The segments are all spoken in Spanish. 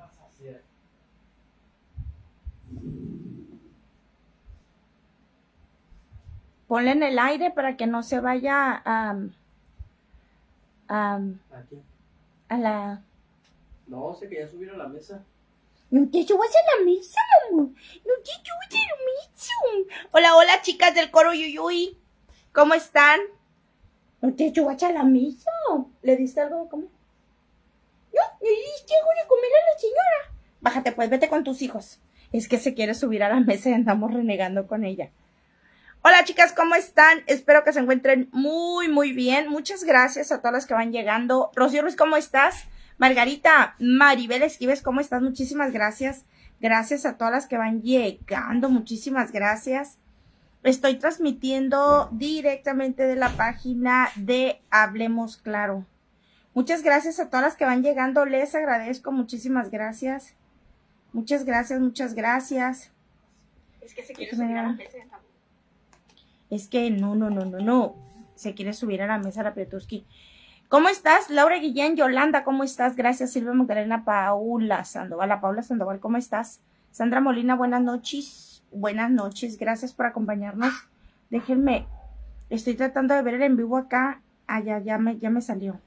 a hacer. Ponle en el aire para que no se vaya ¿A, quién? a la... No, se quería subir a la mesa. No te subas a la mesa, No te subas a la mesa. Hola, hola, chicas del coro Yuyuy. ¿Cómo están? No te subas a la mesa. ¿Le diste algo de comer? No, yo llego a comer a la señora. Bájate, pues, vete con tus hijos. Es que se quiere subir a la mesa y andamos renegando con ella. Hola chicas, ¿cómo están? Espero que se encuentren muy, muy bien. Muchas gracias a todas las que van llegando. Rocío Ruiz, ¿cómo estás? Margarita Maribel Esquives, ¿cómo estás? Muchísimas gracias. Gracias a todas las que van llegando. Muchísimas gracias. Estoy transmitiendo directamente de la página de Hablemos Claro. Muchas gracias a todas las que van llegando. Les agradezco. Muchísimas gracias. Muchas gracias, muchas gracias. Es que se quiere subir a la mesa. Es que no, no, no, no, no. Se quiere subir a la mesa la Pietuski. ¿Cómo estás? Laura Guillén, Yolanda, ¿cómo estás? Gracias, Silvia Magdalena, Paula Sandoval. Paula Sandoval, ¿cómo estás? Sandra Molina, buenas noches. Buenas noches, gracias por acompañarnos. Déjenme, estoy tratando de ver el en vivo acá. Ah, ya me, ya me salió.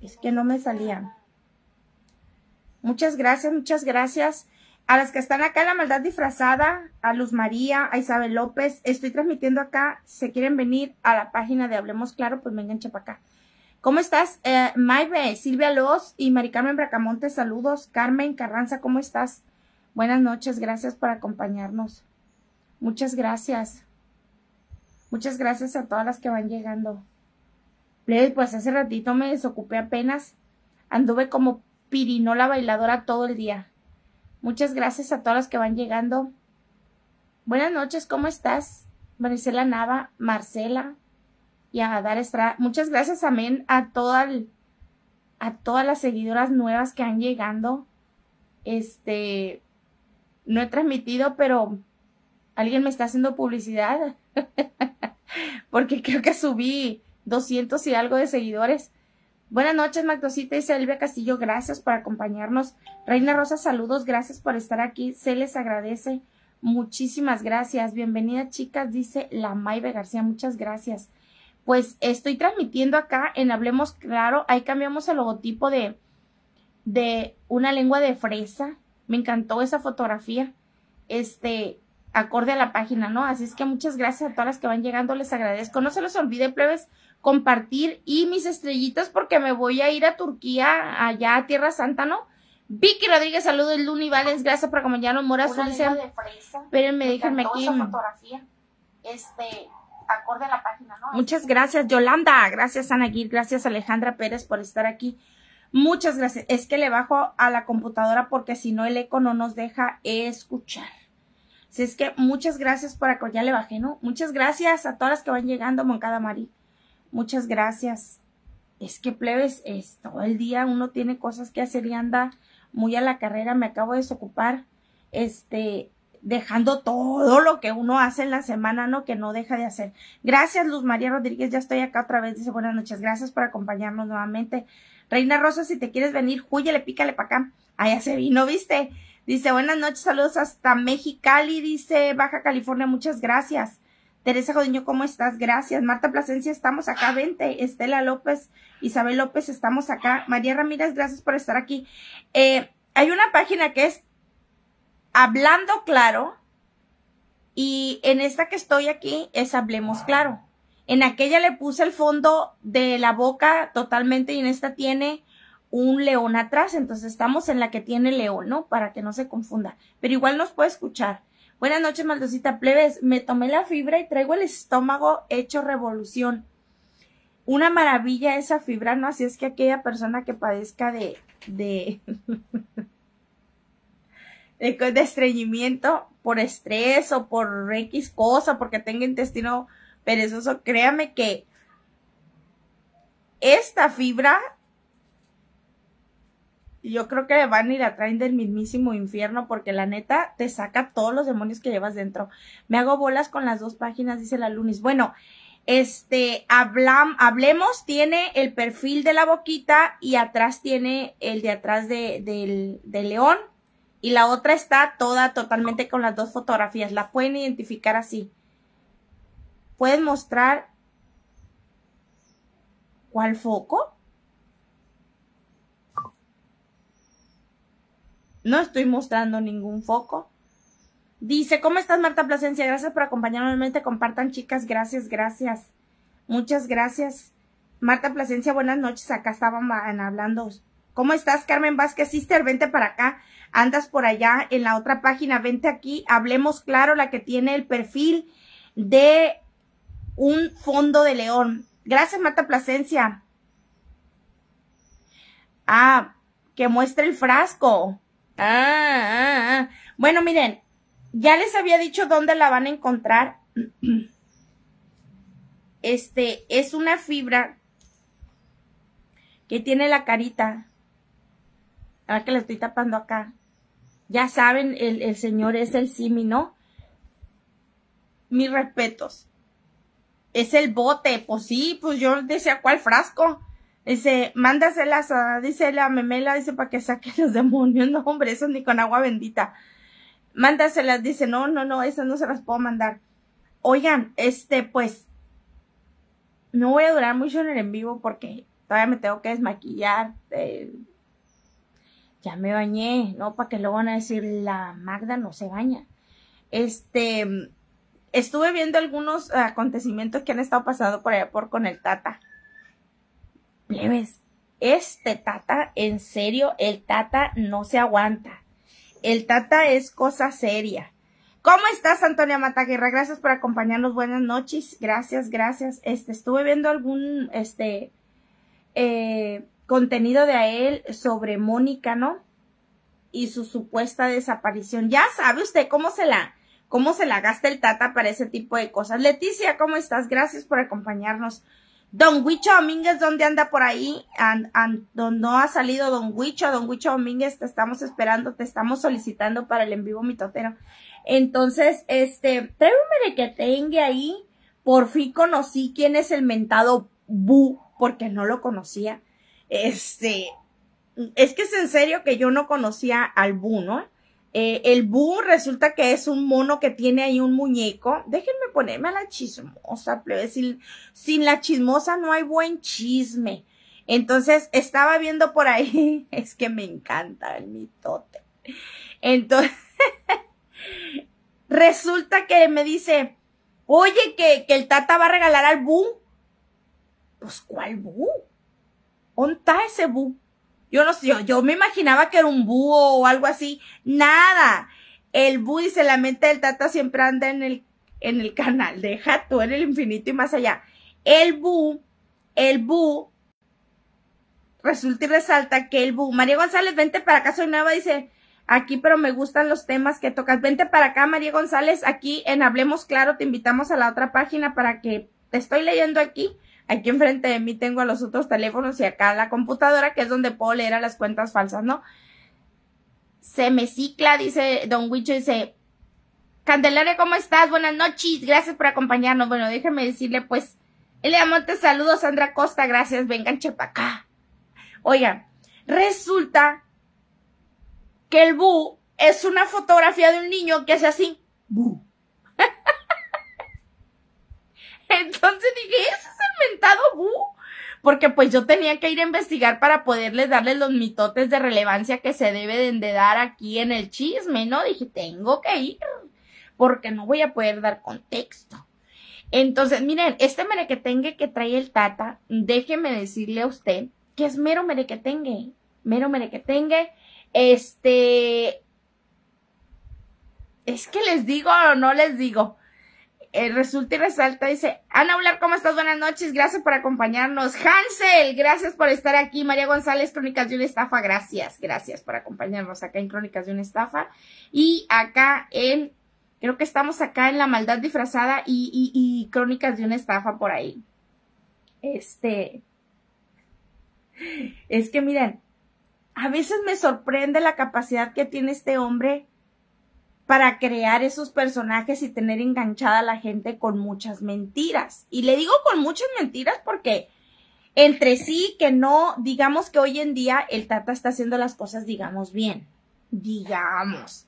Es que no me salían. Muchas gracias, muchas gracias. A las que están acá en La Maldad Disfrazada, a Luz María, a Isabel López, estoy transmitiendo acá. Si se quieren venir a la página de Hablemos Claro, pues vengan Chapacá. ¿Cómo estás? Eh, Maybe, Silvia Loz y Mari Carmen Bracamonte, saludos. Carmen Carranza, ¿cómo estás? Buenas noches, gracias por acompañarnos. Muchas gracias. Muchas gracias a todas las que van llegando pues hace ratito me desocupé apenas. Anduve como pirinola bailadora todo el día. Muchas gracias a todas las que van llegando. Buenas noches, ¿cómo estás? Maricela Nava, Marcela y a Dar Estrada. Muchas gracias amén a, toda a todas las seguidoras nuevas que han llegado. Este, no he transmitido, pero alguien me está haciendo publicidad. Porque creo que subí 200 y algo de seguidores. Buenas noches, Magdosita y Selvia Castillo, gracias por acompañarnos. Reina Rosa, saludos, gracias por estar aquí, se les agradece. Muchísimas gracias. Bienvenida, chicas, dice la Maybe García, muchas gracias. Pues estoy transmitiendo acá en Hablemos Claro, ahí cambiamos el logotipo de, de una lengua de fresa. Me encantó esa fotografía. Este, acorde a la página, ¿no? Así es que muchas gracias a todas las que van llegando, les agradezco. No se los olvide, plebes, compartir y mis estrellitas porque me voy a ir a Turquía, allá a Tierra Santa, ¿no? Vicky Rodríguez, saludos, Luni Valens, gracias por acompañarnos, Mora Dulce. Espérenme, déjenme aquí. Fotografía. Este, acorde a la página, ¿no? Muchas este, gracias, Yolanda, gracias, Ana Gil, gracias, Alejandra Pérez, por estar aquí. Muchas gracias. Es que le bajo a la computadora porque si no el eco no nos deja escuchar. Así es que muchas gracias por acá. Ya le bajé, ¿no? Muchas gracias a todas las que van llegando, Moncada maría Muchas gracias. Es que plebes, es todo el día uno tiene cosas que hacer y anda muy a la carrera. Me acabo de desocupar, este, dejando todo lo que uno hace en la semana, ¿no? Que no deja de hacer. Gracias, Luz María Rodríguez. Ya estoy acá otra vez. Dice buenas noches. Gracias por acompañarnos nuevamente. Reina Rosa, si te quieres venir, júyele, pícale para acá. Allá se vino, ¿viste? Dice, buenas noches, saludos hasta Mexicali, dice Baja California, muchas gracias. Teresa Jodiño, ¿cómo estás? Gracias. Marta Plasencia, estamos acá, vente. Estela López, Isabel López, estamos acá. María Ramírez, gracias por estar aquí. Eh, hay una página que es Hablando Claro y en esta que estoy aquí es Hablemos Claro. En aquella le puse el fondo de la boca totalmente y en esta tiene un león atrás, entonces estamos en la que tiene león, ¿no? Para que no se confunda, pero igual nos puede escuchar. Buenas noches, maldosita plebes. Me tomé la fibra y traigo el estómago hecho revolución. Una maravilla esa fibra, ¿no? Así es que aquella persona que padezca de. de. de, estreñimiento por estrés o por X cosa, porque tenga intestino perezoso, créame que esta fibra yo creo que van y la traen del mismísimo infierno porque la neta te saca todos los demonios que llevas dentro. Me hago bolas con las dos páginas, dice la Lunis. Bueno, este, hablemos, tiene el perfil de la boquita y atrás tiene el de atrás de, del, de león. Y la otra está toda totalmente con las dos fotografías. La pueden identificar así. Pueden mostrar. ¿Cuál foco? No estoy mostrando ningún foco. Dice, ¿cómo estás Marta Plasencia? Gracias por acompañarme. Nuevamente compartan, chicas. Gracias, gracias. Muchas gracias. Marta Plasencia, buenas noches. Acá estaban hablando. ¿Cómo estás, Carmen Vázquez? Sister, vente para acá. Andas por allá en la otra página. Vente aquí. Hablemos claro, la que tiene el perfil de un fondo de león. Gracias, Marta Placencia. Ah, que muestre el frasco. Ah, ah, ah, Bueno, miren, ya les había dicho dónde la van a encontrar. Este, es una fibra que tiene la carita. Ahora que la estoy tapando acá. Ya saben, el, el señor es el simi, ¿no? Mis respetos. Es el bote, pues sí, pues yo decía cuál frasco. Dice, mándaselas a, dice la memela, dice, para que saque los demonios. No, hombre, eso ni con agua bendita. Mándaselas, dice, no, no, no, esas no se las puedo mandar. Oigan, este, pues, no voy a durar mucho en el en vivo porque todavía me tengo que desmaquillar. ya me bañé, ¿no? Para que luego van a decir, la Magda no se baña. Este, estuve viendo algunos ah, acontecimientos que han estado pasando por allá por con el Tata plebes, este tata, en serio, el tata no se aguanta. El tata es cosa seria. ¿Cómo estás, Antonia Mataguerra? Gracias por acompañarnos. Buenas noches. Gracias, gracias. Este, estuve viendo algún, este, eh, contenido de a él sobre Mónica, ¿no? Y su supuesta desaparición. Ya sabe usted cómo se la, cómo se la gasta el tata para ese tipo de cosas. Leticia, ¿cómo estás? Gracias por acompañarnos. Don Huicho Domínguez, ¿dónde anda por ahí? no ha salido Don Huicho, Don Huicho Domínguez, te estamos esperando, te estamos solicitando para el en vivo mitotero. Entonces, este, tráeme de que tenga ahí, por fin conocí quién es el mentado Bu, porque no lo conocía. Este, es que es en serio que yo no conocía al Bu, ¿no? Eh, el Boo resulta que es un mono que tiene ahí un muñeco. Déjenme ponerme a la chismosa, plebe. Sin, sin la chismosa no hay buen chisme. Entonces estaba viendo por ahí, es que me encanta el mitote. Entonces, resulta que me dice, oye, que, el tata va a regalar al Boo. Pues, ¿cuál Boo? ¿Dónde está ese Boo? Yo no sé, yo, yo me imaginaba que era un búho o algo así. Nada. El búho se la mente del tata siempre anda en el, en el canal. Deja tú en el infinito y más allá. El búho, el búho, resulta y resalta que el búho. María González, vente para acá, soy nueva, dice, aquí, pero me gustan los temas que tocas. Vente para acá, María González, aquí en Hablemos Claro, te invitamos a la otra página para que te estoy leyendo aquí aquí enfrente de mí tengo a los otros teléfonos y acá la computadora, que es donde puedo leer a las cuentas falsas, ¿no? Se me cicla, dice Don Huicho, dice, Candelaria, ¿cómo estás? Buenas noches, gracias por acompañarnos. Bueno, déjeme decirle, pues, Elia Montes, saludos, Sandra Costa, gracias, vengan chepa acá. Oigan, resulta que el bu es una fotografía de un niño que hace así, bu. Entonces dije, ese es el mentado Bu. Porque pues yo tenía que ir a investigar para poderles darles los mitotes de relevancia que se deben de dar aquí en el chisme, ¿no? Dije, tengo que ir, porque no voy a poder dar contexto. Entonces, miren, este merequetengue que trae el tata, déjeme decirle a usted que es mero merequetengue, mero merequetengue, este, es que les digo o no les digo, eh, resulta y resalta, dice, Ana hablar ¿cómo estás? Buenas noches, gracias por acompañarnos. Hansel, gracias por estar aquí. María González, Crónicas de una Estafa, gracias, gracias por acompañarnos acá en Crónicas de una Estafa. Y acá en, creo que estamos acá en La Maldad Disfrazada y, y, y Crónicas de una Estafa por ahí. Este, es que miren, a veces me sorprende la capacidad que tiene este hombre para crear esos personajes y tener enganchada a la gente con muchas mentiras. Y le digo con muchas mentiras porque entre sí que no, digamos que hoy en día el Tata está haciendo las cosas, digamos, bien. Digamos.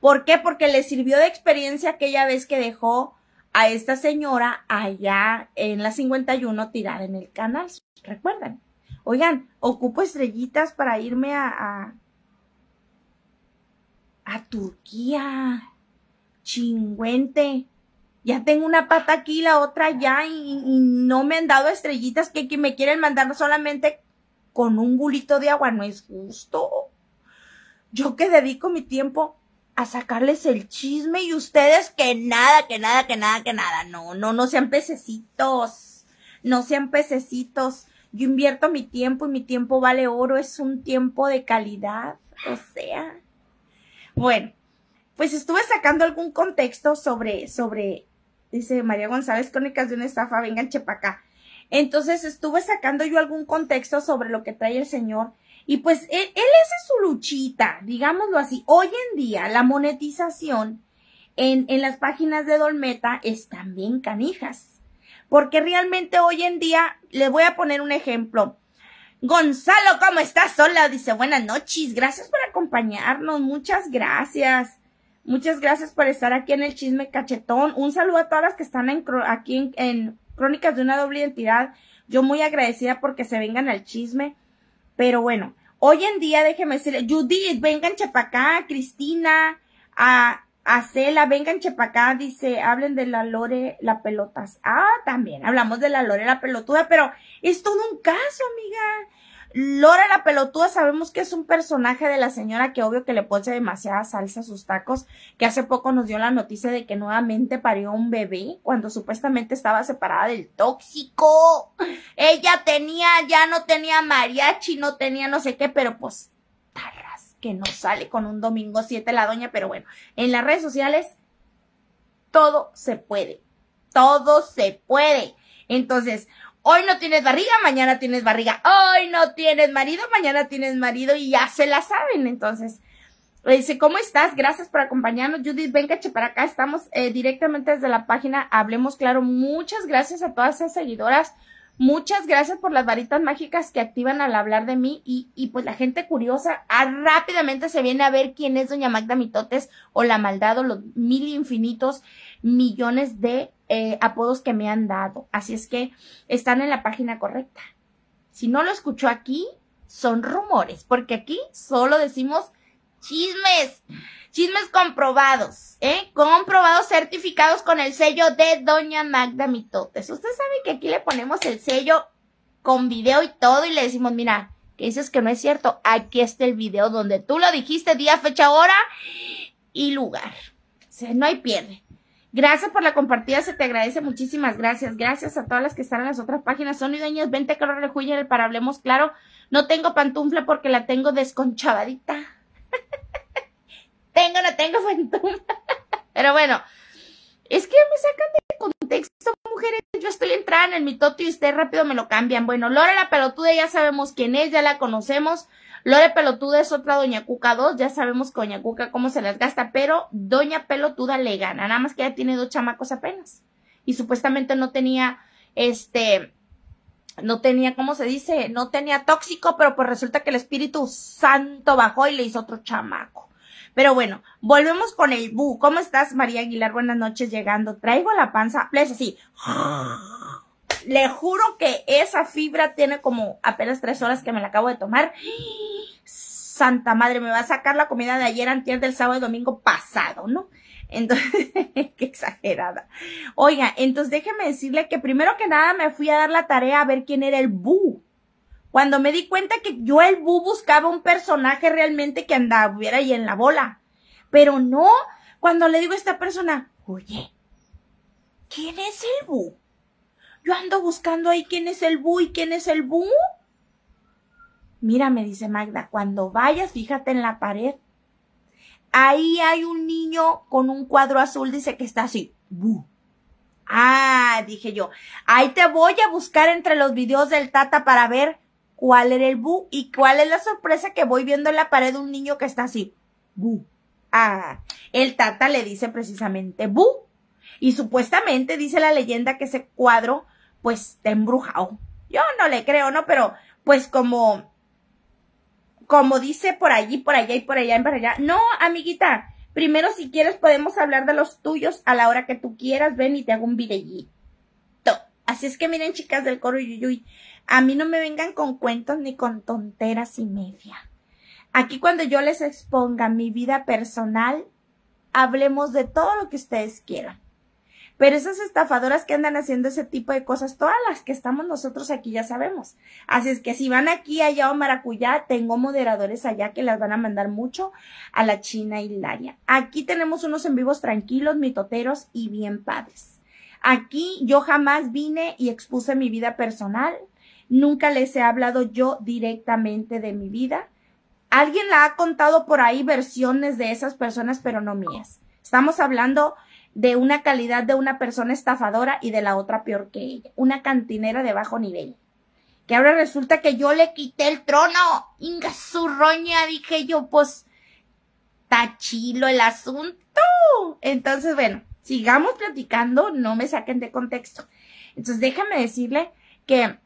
¿Por qué? Porque le sirvió de experiencia aquella vez que dejó a esta señora allá en la 51 tirar en el canal. ¿Recuerdan? Oigan, ocupo estrellitas para irme a a Turquía, chingüente. Ya tengo una pata aquí, y la otra allá, y, no me han dado estrellitas que, que me quieren mandar solamente con un gulito de agua. No es justo. Yo que dedico mi tiempo a sacarles el chisme y ustedes que nada, que nada, que nada, que nada. No, no, no sean pececitos. No sean pececitos. Yo invierto mi tiempo y mi tiempo vale oro. Es un tiempo de calidad. O sea, bueno, pues estuve sacando algún contexto sobre, sobre, dice María González, Crónicas de una estafa, vengan chepacá. Entonces estuve sacando yo algún contexto sobre lo que trae el señor y pues e, él, hace su luchita, digámoslo así. Hoy en día la monetización en, en las páginas de Dolmeta están bien canijas. Porque realmente hoy en día, le voy a poner un ejemplo. Gonzalo, ¿cómo estás? Hola, dice buenas noches. Gracias por acompañarnos. Muchas gracias. Muchas gracias por estar aquí en el chisme cachetón. Un saludo a todas las que están aquí en, Crónicas de una doble identidad. Yo muy agradecida porque se vengan al chisme. Pero bueno, hoy en día déjeme decirle, Judith, vengan chapacá, Cristina, a Acela, vengan Chepacá, dice, hablen de la Lore, la pelotas. Ah, también, hablamos de la Lore, la pelotuda, pero es todo un caso, amiga. Lore, la pelotuda, sabemos que es un personaje de la señora que obvio que le pone demasiada salsa a sus tacos, que hace poco nos dio la noticia de que nuevamente parió un bebé cuando supuestamente estaba separada del tóxico. Ella tenía, ya no tenía mariachi, no tenía no sé qué, pero pues, que no sale con un domingo 7 la doña, pero bueno, en las redes sociales todo se puede, todo se puede. Entonces, hoy no tienes barriga, mañana tienes barriga, hoy no tienes marido, mañana tienes marido y ya se la saben. Entonces, le dice, ¿cómo estás? Gracias por acompañarnos. Judith, venga, para acá. Estamos eh, directamente desde la página Hablemos Claro. Muchas gracias a todas esas seguidoras. Muchas gracias por las varitas mágicas que activan al hablar de mí y, pues la gente curiosa ah, rápidamente se viene a ver quién es Doña Magda Mitotes o la maldad o los mil infinitos millones de eh, apodos que me han dado. Así es que están en la página correcta. Si no lo escuchó aquí, son rumores, porque aquí solo decimos Chismes. Chismes comprobados, ¿eh? Comprobados, certificados con el sello de Doña Magda Mitotes. Usted sabe que aquí le ponemos el sello con video y todo y le decimos, mira, que dices que no es cierto, aquí está el video donde tú lo dijiste, día, fecha, hora y lugar. no hay pierde. Gracias por la compartida, se te agradece muchísimas gracias. Gracias a todas las que están en las otras páginas. Son y dueñas, vente que lo para hablemos claro. No tengo pantufla porque la tengo desconchavadita. Tengo no tengo fantasma. Pero bueno, es que me sacan de contexto, mujeres. Yo estoy entrando en mi mitote y usted rápido me lo cambian. Bueno, Lore la pelotuda ya sabemos quién es, ya la conocemos. Lore pelotuda es otra Doña Cuca 2, ya sabemos que Doña Cuca cómo se las gasta, pero Doña pelotuda le gana, nada más que ya tiene dos chamacos apenas. Y supuestamente no tenía, este, no tenía, ¿cómo se dice? No tenía tóxico, pero pues resulta que el Espíritu Santo bajó y le hizo otro chamaco. Pero bueno, volvemos con el bu. ¿Cómo estás, María Aguilar? Buenas noches, llegando. Traigo la panza, pues, así. Le juro que esa fibra tiene como apenas tres horas que me la acabo de tomar. Santa madre, me va a sacar la comida de ayer, antes del sábado y domingo pasado, ¿no? Entonces, qué exagerada. Oiga, entonces déjeme decirle que primero que nada me fui a dar la tarea a ver quién era el bu cuando me di cuenta que yo el Bu buscaba un personaje realmente que andaba, hubiera ahí en la bola. Pero no, cuando le digo a esta persona, oye, ¿quién es el Bu? Yo ando buscando ahí quién es el Bu y quién es el Bu. Mira, me dice Magda, cuando vayas, fíjate en la pared. Ahí hay un niño con un cuadro azul, dice que está así. Bu. Ah, dije yo, ahí te voy a buscar entre los videos del tata para ver cuál era el bu y cuál es la sorpresa que voy viendo en la pared de un niño que está así. Bu. Ah, el tata le dice precisamente bu. Y supuestamente dice la leyenda que ese cuadro pues está embrujado. Yo no le creo, ¿no? Pero pues como como dice por allí, por allá y por allá y por allá. No, amiguita, primero si quieres podemos hablar de los tuyos a la hora que tú quieras, ven y te hago un videíto. Así es que miren, chicas del coro y a mí no me vengan con cuentos ni con tonteras y media. Aquí cuando yo les exponga mi vida personal, hablemos de todo lo que ustedes quieran. Pero esas estafadoras que andan haciendo ese tipo de cosas, todas las que estamos nosotros aquí ya sabemos. Así es que si van aquí, allá o Maracuyá, tengo moderadores allá que las van a mandar mucho a la China Hilaria. Aquí tenemos unos en vivos tranquilos, mitoteros y bien padres. Aquí yo jamás vine y expuse mi vida personal nunca les he hablado yo directamente de mi vida. Alguien la ha contado por ahí versiones de esas personas, pero no mías. Estamos hablando de una calidad de una persona estafadora y de la otra peor que ella, una cantinera de bajo nivel. Que ahora resulta que yo le quité el trono. Inga roña, dije yo, pues tachilo el asunto. Entonces, bueno, sigamos platicando, no me saquen de contexto. Entonces, déjame decirle que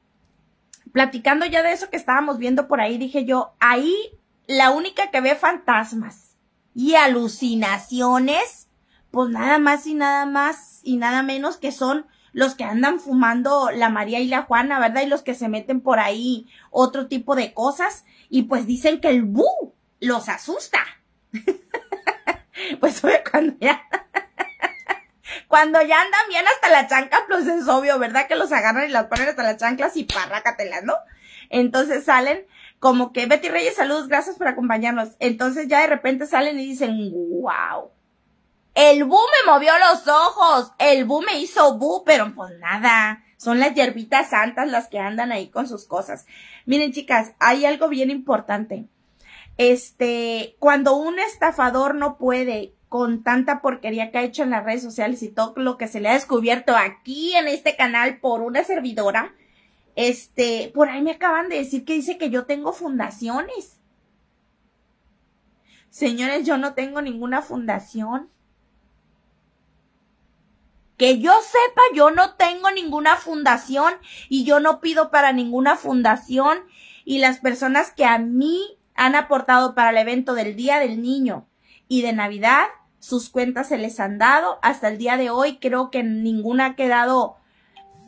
platicando ya de eso que estábamos viendo por ahí, dije yo, ahí la única que ve fantasmas y alucinaciones, pues nada más y nada más y nada menos que son los que andan fumando la María y la Juana, ¿verdad? Y los que se meten por ahí otro tipo de cosas y pues dicen que el bu los asusta. pues cuando ya cuando ya andan bien hasta la chanca, pues es obvio, ¿verdad? Que los agarran y las ponen hasta las chanclas y parrácatelas, ¿no? Entonces salen como que Betty Reyes, saludos, gracias por acompañarnos. Entonces ya de repente salen y dicen, wow. El bu me movió los ojos, el bu me hizo bu, pero pues nada, son las hierbitas santas las que andan ahí con sus cosas. Miren chicas, hay algo bien importante. Este, cuando un estafador no puede con tanta porquería que ha hecho en las redes sociales y todo lo que se le ha descubierto aquí en este canal por una servidora, este, por ahí me acaban de decir que dice que yo tengo fundaciones. Señores, yo no tengo ninguna fundación. Que yo sepa, yo no tengo ninguna fundación y yo no pido para ninguna fundación y las personas que a mí han aportado para el evento del Día del Niño y de Navidad. Sus cuentas se les han dado. Hasta el día de hoy creo que ninguna ha quedado,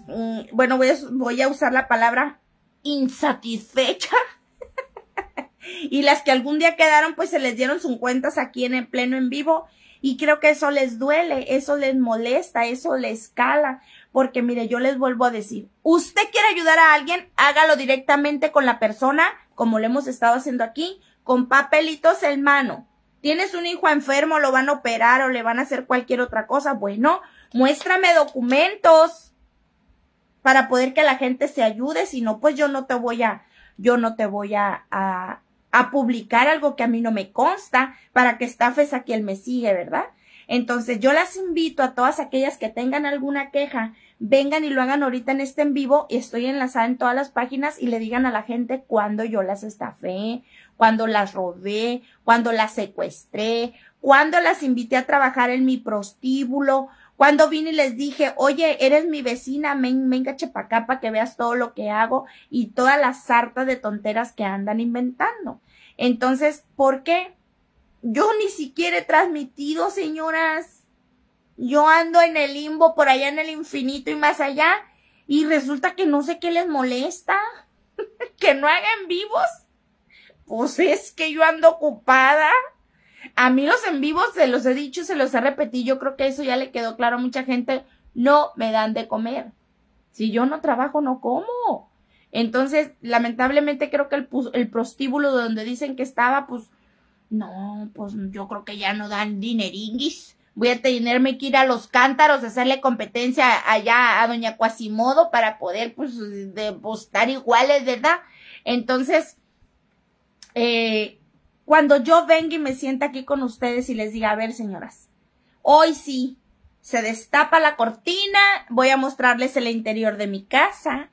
mm, bueno, voy a, voy a usar la palabra insatisfecha. y las que algún día quedaron, pues se les dieron sus cuentas aquí en el pleno en vivo. Y creo que eso les duele, eso les molesta, eso les cala. Porque mire, yo les vuelvo a decir, usted quiere ayudar a alguien, hágalo directamente con la persona, como lo hemos estado haciendo aquí, con papelitos en mano. Tienes un hijo enfermo, lo van a operar o le van a hacer cualquier otra cosa. Bueno, muéstrame documentos para poder que la gente se ayude. Si no, pues yo no te voy a, yo no te voy a, publicar algo que a mí no me consta para que estafes a quien me sigue, ¿verdad? Entonces yo las invito a todas aquellas que tengan alguna queja, vengan y lo hagan ahorita en este en vivo. y Estoy enlazada en todas las páginas y le digan a la gente cuando yo las estafé cuando las robé, cuando las secuestré, cuando las invité a trabajar en mi prostíbulo, cuando vine y les dije, oye, eres mi vecina, venga chepacá para que veas todo lo que hago y todas las sartas de tonteras que andan inventando. Entonces, ¿por qué? Yo ni siquiera he transmitido, señoras. Yo ando en el limbo, por allá en el infinito y más allá, y resulta que no sé qué les molesta. que no hagan vivos. Pues es que yo ando ocupada. A mí los en vivos se los he dicho, se los he repetido. Yo creo que eso ya le quedó claro a mucha gente. No me dan de comer. Si yo no trabajo, no como. Entonces, lamentablemente creo que el, el prostíbulo donde dicen que estaba, pues, no, pues yo creo que ya no dan dineringuis. Voy a tenerme que ir a los cántaros, a hacerle competencia allá a doña Quasimodo para poder, pues, pues estar iguales, ¿verdad? Entonces, eh, cuando yo venga y me sienta aquí con ustedes y les diga, a ver, señoras, hoy sí, se destapa la cortina, voy a mostrarles el interior de mi casa,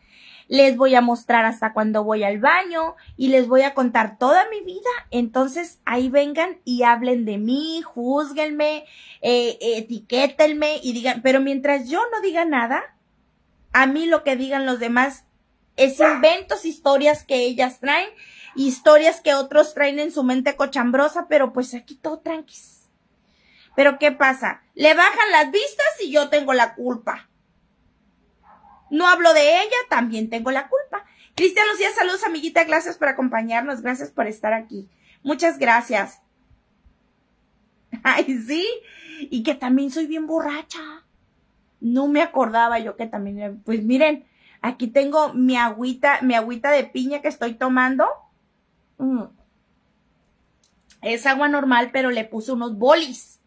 les voy a mostrar hasta cuando voy al baño y les voy a contar toda mi vida. Entonces ahí vengan y hablen de mí, juzguenme, eh, etiquétenme y digan, pero mientras yo no diga nada, a mí lo que digan los demás es inventos, historias que ellas traen historias que otros traen en su mente cochambrosa, pero pues aquí todo tranquis. Pero ¿qué pasa? Le bajan las vistas y yo tengo la culpa. No hablo de ella, también tengo la culpa. Cristian Lucía, saludos amiguita, gracias por acompañarnos, gracias por estar aquí. Muchas gracias. Ay, sí, y que también soy bien borracha. No me acordaba yo que también, pues miren, aquí tengo mi agüita, mi agüita de piña que estoy tomando. Mm. Es agua normal, pero le puse unos bolis.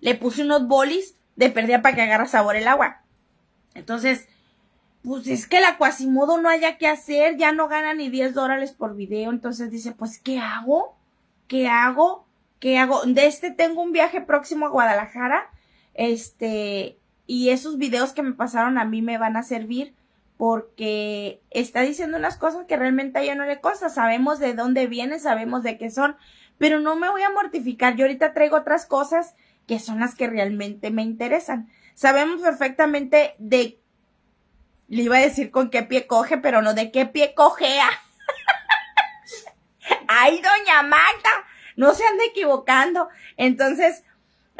Le puse unos bolis de perdida para que agarra sabor el agua. Entonces, pues es que la Quasimodo no haya que hacer, ya no gana ni 10 dólares por video. Entonces dice, pues, ¿qué hago? ¿Qué hago? ¿Qué hago? De este tengo un viaje próximo a Guadalajara. Este, y esos videos que me pasaron a mí me van a servir porque está diciendo unas cosas que realmente a ella no le cosas Sabemos de dónde viene, sabemos de qué son, pero no me voy a mortificar. Yo ahorita traigo otras cosas que son las que realmente me interesan. Sabemos perfectamente de, le iba a decir con qué pie coge, pero no de qué pie cojea. Ay, doña Magda, no se ande equivocando. Entonces,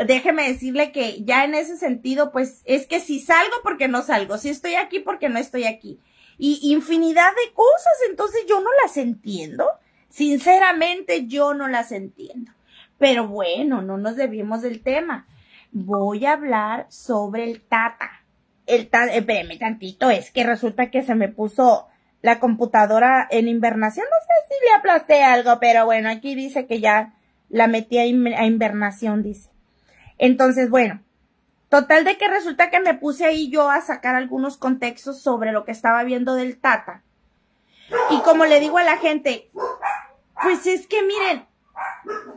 déjeme decirle que ya en ese sentido, pues es que si salgo porque no salgo, si estoy aquí porque no estoy aquí. Y infinidad de cosas, entonces yo no las entiendo. Sinceramente yo no las entiendo. Pero bueno, no nos debimos del tema. Voy a hablar sobre el tata. El tata, eh, espérame tantito, es que resulta que se me puso la computadora en invernación. No sé si le aplasté algo, pero bueno, aquí dice que ya la metí a, a invernación, dice. Entonces, bueno, total de que resulta que me puse ahí yo a sacar algunos contextos sobre lo que estaba viendo del Tata. Y como le digo a la gente, pues es que miren,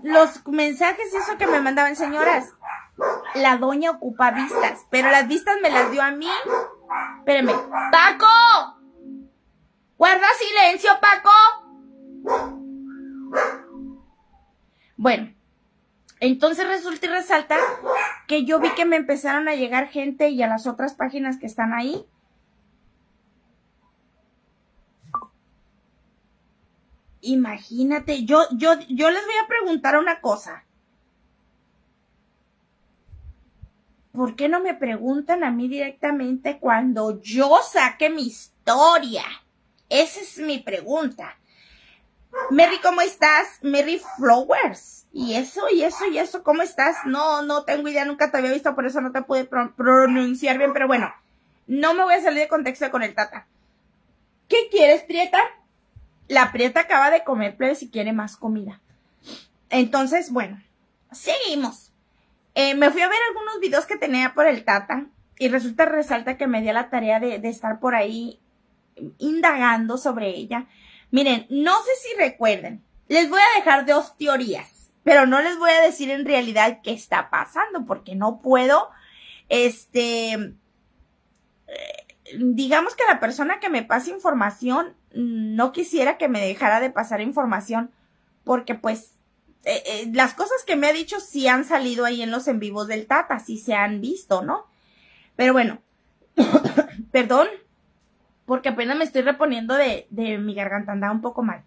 los mensajes eso que me mandaban, señoras, la doña ocupa vistas, pero las vistas me las dio a mí. Espérenme, Paco, guarda silencio, Paco. Bueno, entonces resulta y resalta que yo vi que me empezaron a llegar gente y a las otras páginas que están ahí. Imagínate, yo, yo, yo les voy a preguntar una cosa. ¿Por qué no me preguntan a mí directamente cuando yo saque mi historia? Esa es mi pregunta. Mary, ¿cómo estás? Merry Flowers. Y eso, y eso, y eso, ¿cómo estás? No, no tengo idea, nunca te había visto, por eso no te pude pronunciar bien, pero bueno, no me voy a salir de contexto con el tata. ¿Qué quieres, Prieta? La Prieta acaba de comer plebes si quiere más comida. Entonces, bueno, seguimos. Eh, me fui a ver algunos videos que tenía por el tata y resulta, resalta que me dio la tarea de, de estar por ahí indagando sobre ella Miren, no sé si recuerden, les voy a dejar dos teorías, pero no les voy a decir en realidad qué está pasando, porque no puedo, este, eh, digamos que la persona que me pase información no quisiera que me dejara de pasar información, porque pues eh, eh, las cosas que me ha dicho sí han salido ahí en los en vivos del Tata, sí se han visto, ¿no? Pero bueno, perdón, porque apenas me estoy reponiendo de, mi garganta, andaba un poco mal.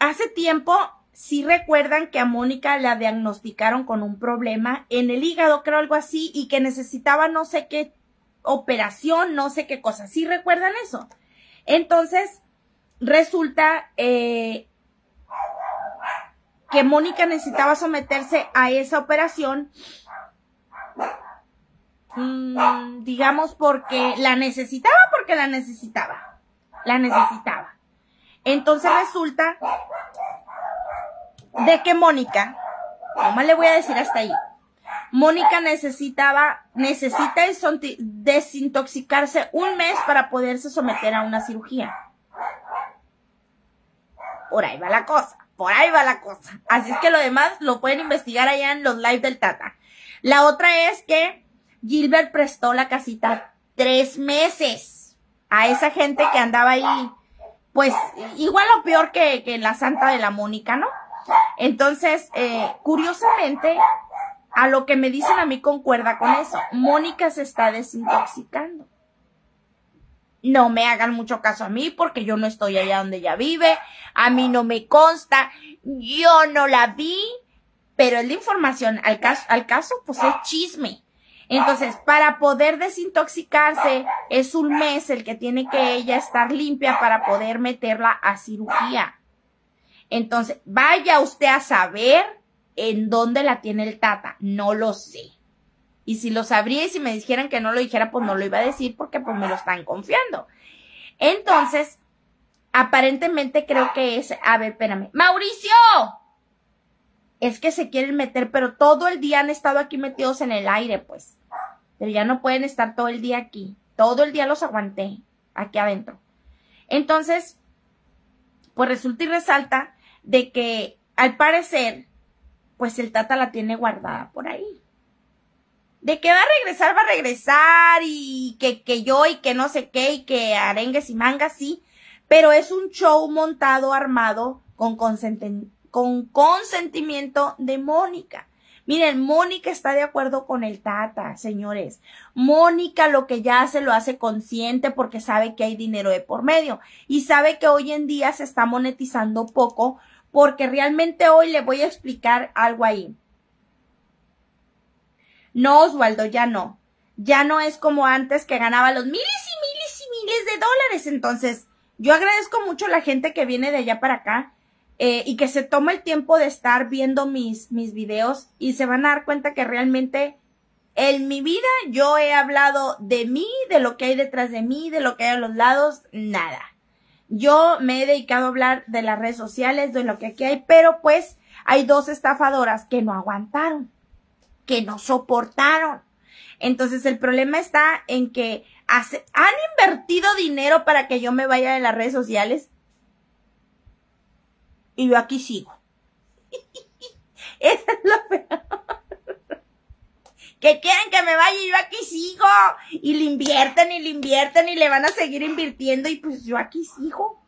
Hace tiempo, si sí recuerdan que a Mónica la diagnosticaron con un problema en el hígado, creo algo así, y que necesitaba no sé qué operación, no sé qué cosa. ¿Sí recuerdan eso? Entonces, resulta eh, que Mónica necesitaba someterse a esa operación Mm, digamos, porque la necesitaba, porque la necesitaba. La necesitaba. Entonces resulta de que Mónica, nomás le voy a decir hasta ahí, Mónica necesitaba, necesita desintoxicarse un mes para poderse someter a una cirugía. Por ahí va la cosa, por ahí va la cosa. Así es que lo demás lo pueden investigar allá en los lives del Tata. La otra es que Gilbert prestó la casita tres meses a esa gente que andaba ahí, pues igual o peor que, en la Santa de la Mónica, ¿no? Entonces, eh, curiosamente, a lo que me dicen a mí concuerda con eso. Mónica se está desintoxicando. No me hagan mucho caso a mí porque yo no estoy allá donde ella vive, a mí no me consta, yo no la vi, pero es la información. Al caso, al caso pues es chisme. Entonces, para poder desintoxicarse, es un mes el que tiene que ella estar limpia para poder meterla a cirugía. Entonces, vaya usted a saber en dónde la tiene el tata. No lo sé. Y si lo sabría y si me dijeran que no lo dijera, pues no lo iba a decir porque pues me lo están confiando. Entonces, aparentemente creo que es... A ver, espérame. Mauricio, es que se quieren meter, pero todo el día han estado aquí metidos en el aire, pues. Pero ya no pueden estar todo el día aquí. Todo el día los aguanté aquí adentro. Entonces, pues resulta y resalta de que al parecer, pues el tata la tiene guardada por ahí. De que va a regresar, va a regresar y que, que yo y que no sé qué y que arengues y mangas, sí. Pero es un show montado, armado, con consenten con consentimiento de Mónica. Miren, Mónica está de acuerdo con el tata, señores. Mónica lo que ya hace lo hace consciente porque sabe que hay dinero de por medio y sabe que hoy en día se está monetizando poco porque realmente hoy le voy a explicar algo ahí. No, Oswaldo, ya no. Ya no es como antes que ganaba los miles y miles y miles de dólares. Entonces, yo agradezco mucho a la gente que viene de allá para acá eh, y que se toma el tiempo de estar viendo mis, mis videos y se van a dar cuenta que realmente en mi vida yo he hablado de mí, de lo que hay detrás de mí, de lo que hay a los lados, nada. Yo me he dedicado a hablar de las redes sociales, de lo que aquí hay, pero pues hay dos estafadoras que no aguantaron, que no soportaron. Entonces el problema está en que han invertido dinero para que yo me vaya de las redes sociales y yo aquí sigo. Eso es lo peor. Que quieren que me vaya y yo aquí sigo. Y le invierten y le invierten y le van a seguir invirtiendo y pues yo aquí sigo.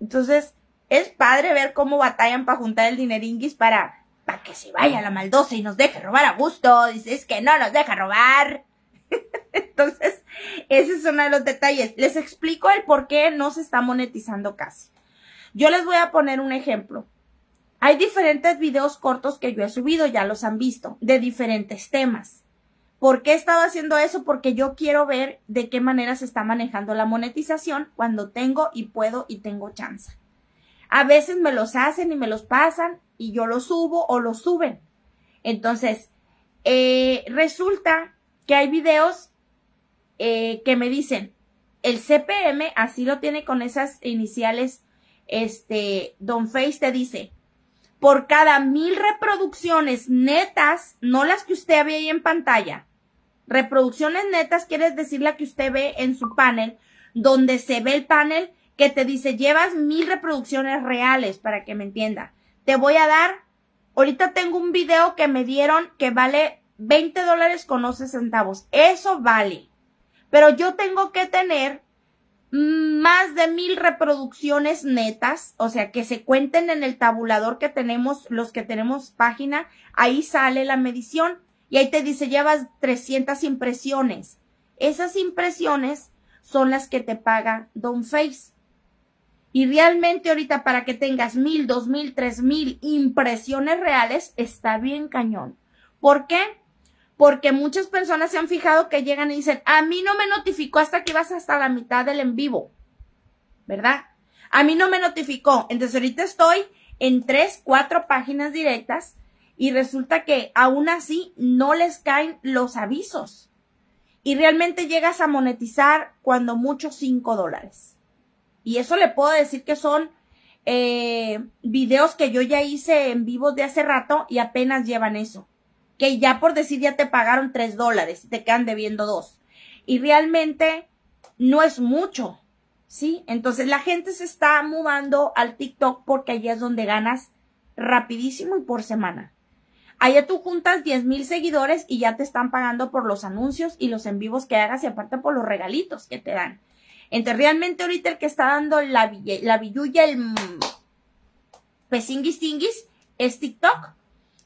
Entonces, es padre ver cómo batallan para juntar el dineringuis para, para que se vaya la maldosa y nos deje robar a gusto. Dices que no nos deja robar. Entonces, ese es uno de los detalles. Les explico el por qué no se está monetizando casi. Yo les voy a poner un ejemplo. Hay diferentes videos cortos que yo he subido, ya los han visto, de diferentes temas. ¿Por qué he estado haciendo eso? Porque yo quiero ver de qué manera se está manejando la monetización cuando tengo y puedo y tengo chance. A veces me los hacen y me los pasan y yo los subo o los suben. Entonces, eh, resulta que hay videos eh, que me dicen, el CPM así lo tiene con esas iniciales este, Don Face te dice, por cada mil reproducciones netas, no las que usted ve ahí en pantalla, reproducciones netas quiere decir la que usted ve en su panel, donde se ve el panel que te dice, llevas mil reproducciones reales, para que me entienda. Te voy a dar, ahorita tengo un video que me dieron que vale 20 dólares con 11 centavos. Eso vale. Pero yo tengo que tener Mm, más de mil reproducciones netas, o sea, que se cuenten en el tabulador que tenemos, los que tenemos página, ahí sale la medición y ahí te dice llevas 300 impresiones. Esas impresiones son las que te paga Don Face. Y realmente ahorita para que tengas mil, dos mil, tres mil impresiones reales, está bien cañón. ¿Por qué? porque muchas personas se han fijado que llegan y dicen, a mí no me notificó hasta que ibas hasta la mitad del en vivo, ¿verdad? A mí no me notificó. Entonces ahorita estoy en tres, cuatro páginas directas y resulta que aún así no les caen los avisos. Y realmente llegas a monetizar cuando mucho cinco dólares. Y eso le puedo decir que son eh, videos que yo ya hice en vivo de hace rato y apenas llevan eso que ya por decir ya te pagaron tres dólares y te quedan debiendo dos. Y realmente no es mucho, ¿sí? Entonces la gente se está mudando al TikTok porque allí es donde ganas rapidísimo y por semana. Allá tú juntas 10 mil seguidores y ya te están pagando por los anuncios y los en vivos que hagas y aparte por los regalitos que te dan. Entonces realmente ahorita el que está dando la, la billulla, el mm, pesinguis tinguis, es TikTok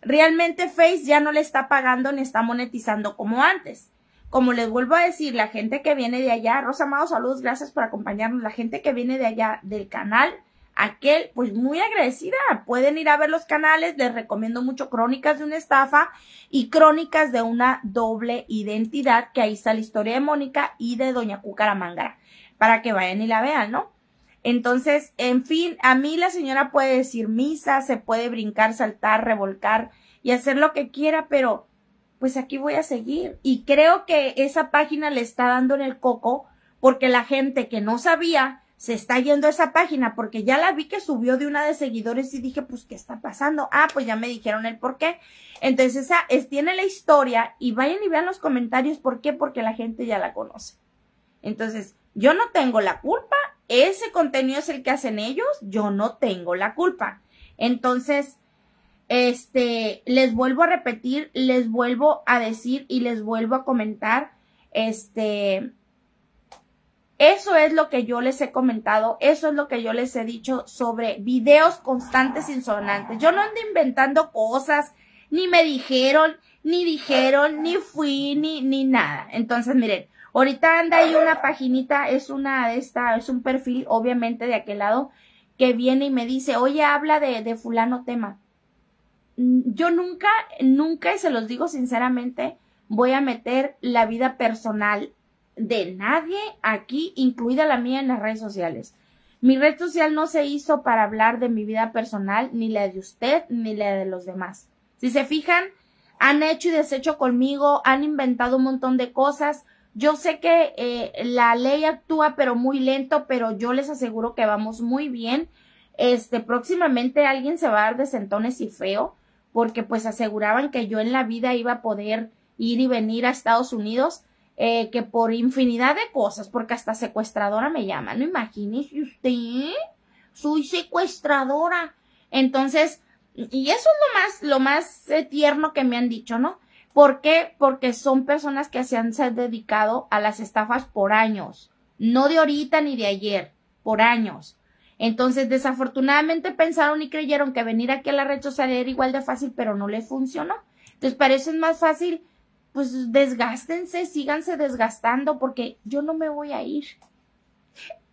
Realmente Face ya no le está pagando ni está monetizando como antes. Como les vuelvo a decir, la gente que viene de allá, Rosa Amado, saludos, gracias por acompañarnos. La gente que viene de allá del canal, aquel, pues muy agradecida. Pueden ir a ver los canales, les recomiendo mucho Crónicas de una estafa y Crónicas de una doble identidad, que ahí está la historia de Mónica y de Doña Cucaramangara, para que vayan y la vean, ¿no? Entonces, en fin, a mí la señora puede decir misa, se puede brincar, saltar, revolcar y hacer lo que quiera, pero pues aquí voy a seguir. Y creo que esa página le está dando en el coco porque la gente que no sabía se está yendo a esa página porque ya la vi que subió de una de seguidores y dije, pues, ¿qué está pasando? Ah, pues ya me dijeron el por qué. Entonces, esa es, tiene la historia y vayan y vean los comentarios por qué, porque la gente ya la conoce. Entonces, yo no tengo la culpa, ese contenido es el que hacen ellos, yo no tengo la culpa. Entonces, este, les vuelvo a repetir, les vuelvo a decir y les vuelvo a comentar, este, eso es lo que yo les he comentado, eso es lo que yo les he dicho sobre videos constantes insonantes. Yo no ando inventando cosas, ni me dijeron, ni dijeron, ni fui, ni, ni nada. Entonces, miren, Ahorita anda ahí una paginita, es una de esta, es un perfil, obviamente, de aquel lado, que viene y me dice, oye, habla de, de fulano tema. Mm, yo nunca, nunca, y se los digo sinceramente, voy a meter la vida personal de nadie aquí, incluida la mía en las redes sociales. Mi red social no se hizo para hablar de mi vida personal, ni la de usted, ni la de los demás. Si se fijan, han hecho y deshecho conmigo, han inventado un montón de cosas, yo sé que eh, la ley actúa pero muy lento, pero yo les aseguro que vamos muy bien. Este, próximamente alguien se va a dar de sentones y feo, porque pues aseguraban que yo en la vida iba a poder ir y venir a Estados Unidos, eh, que por infinidad de cosas, porque hasta secuestradora me llaman, no imagínese usted, soy secuestradora. Entonces, y eso es lo más, lo más eh, tierno que me han dicho, ¿no? ¿Por qué? Porque son personas que se han, dedicado a las estafas por años, no de ahorita ni de ayer, por años. Entonces, desafortunadamente pensaron y creyeron que venir aquí a la red era igual de fácil, pero no les funcionó. Entonces, para eso es más fácil, pues desgástense, síganse desgastando, porque yo no me voy a ir.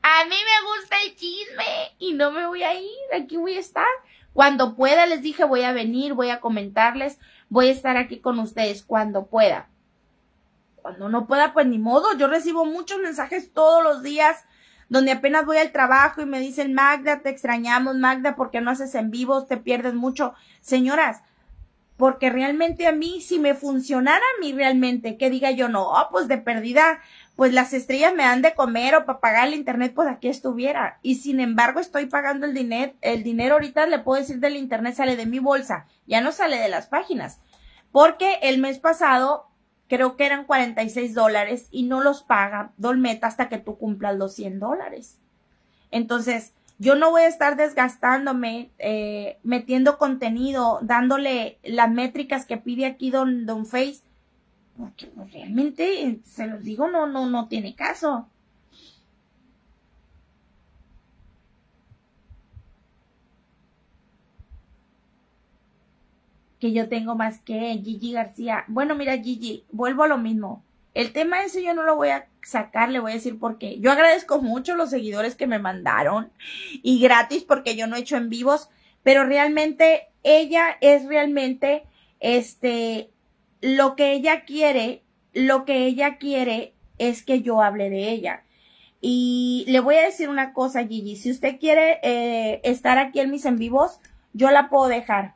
A mí me gusta el chisme y no me voy a ir, aquí voy a estar. Cuando pueda les dije voy a venir, voy a comentarles. Voy a estar aquí con ustedes cuando pueda. Cuando no pueda, pues ni modo. Yo recibo muchos mensajes todos los días donde apenas voy al trabajo y me dicen, Magda, te extrañamos, Magda, porque no haces en vivo, te pierdes mucho. Señoras, porque realmente a mí, si me funcionara a mí realmente, que diga yo no, pues de perdida, pues las estrellas me han de comer o para pagar el internet, pues aquí estuviera. Y sin embargo, estoy pagando el dinero, el dinero ahorita le puedo decir del internet sale de mi bolsa, ya no sale de las páginas. Porque el mes pasado creo que eran 46 dólares y no los paga Dolmeta hasta que tú cumplas los 100 dólares. Entonces, yo no voy a estar desgastándome, eh, metiendo contenido, dándole las métricas que pide aquí Don, Don Face porque realmente, eh, se los digo, no, no, no tiene caso. que yo tengo más que Gigi García. Bueno, mira, Gigi, vuelvo a lo mismo. El tema ese yo no lo voy a sacar, le voy a decir por qué. Yo agradezco mucho los seguidores que me mandaron y gratis porque yo no he hecho en vivos, pero realmente ella es realmente este lo que ella quiere, lo que ella quiere es que yo hable de ella. Y le voy a decir una cosa, Gigi, si usted quiere eh, estar aquí en mis en vivos, yo la puedo dejar.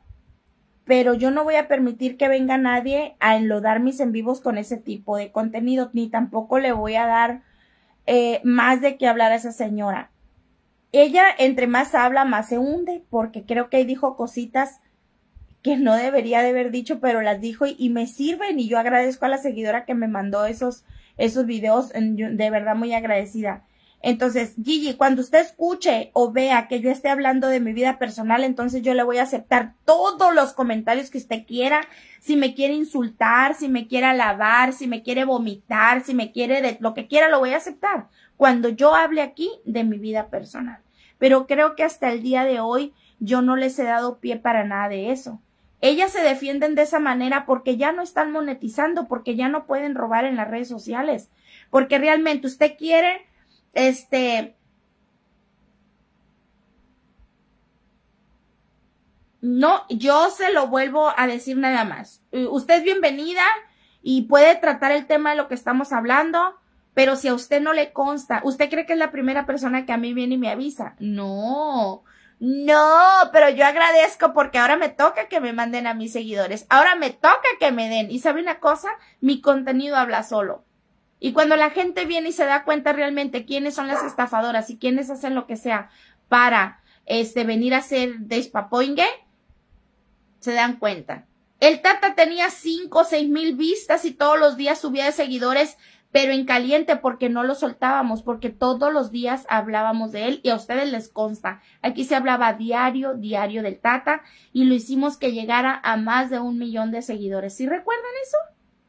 Pero yo no voy a permitir que venga nadie a enlodar mis en vivos con ese tipo de contenido, ni tampoco le voy a dar eh, más de qué hablar a esa señora. Ella entre más habla, más se hunde, porque creo que dijo cositas que no debería de haber dicho, pero las dijo y, me sirven y yo agradezco a la seguidora que me mandó esos, esos videos, de verdad muy agradecida. Entonces, Gigi, cuando usted escuche o vea que yo esté hablando de mi vida personal, entonces yo le voy a aceptar todos los comentarios que usted quiera. Si me quiere insultar, si me quiere alabar, si me quiere vomitar, si me quiere de lo que quiera, lo voy a aceptar. Cuando yo hable aquí de mi vida personal. Pero creo que hasta el día de hoy yo no les he dado pie para nada de eso. Ellas se defienden de esa manera porque ya no están monetizando, porque ya no pueden robar en las redes sociales, porque realmente usted quiere, este, no, yo se lo vuelvo a decir nada más. Usted es bienvenida y puede tratar el tema de lo que estamos hablando, pero si a usted no le consta, usted cree que es la primera persona que a mí viene y me avisa. No, no, pero yo agradezco porque ahora me toca que me manden a mis seguidores. Ahora me toca que me den. Y sabe una cosa, mi contenido habla solo. Y cuando la gente viene y se da cuenta realmente quiénes son las estafadoras y quiénes hacen lo que sea para este venir a hacer despapoingue, se dan cuenta. El Tata tenía cinco o seis mil vistas y todos los días subía de seguidores pero en caliente porque no lo soltábamos, porque todos los días hablábamos de él y a ustedes les consta. Aquí se hablaba diario, diario del Tata y lo hicimos que llegara a más de un millón de seguidores. ¿Sí recuerdan eso?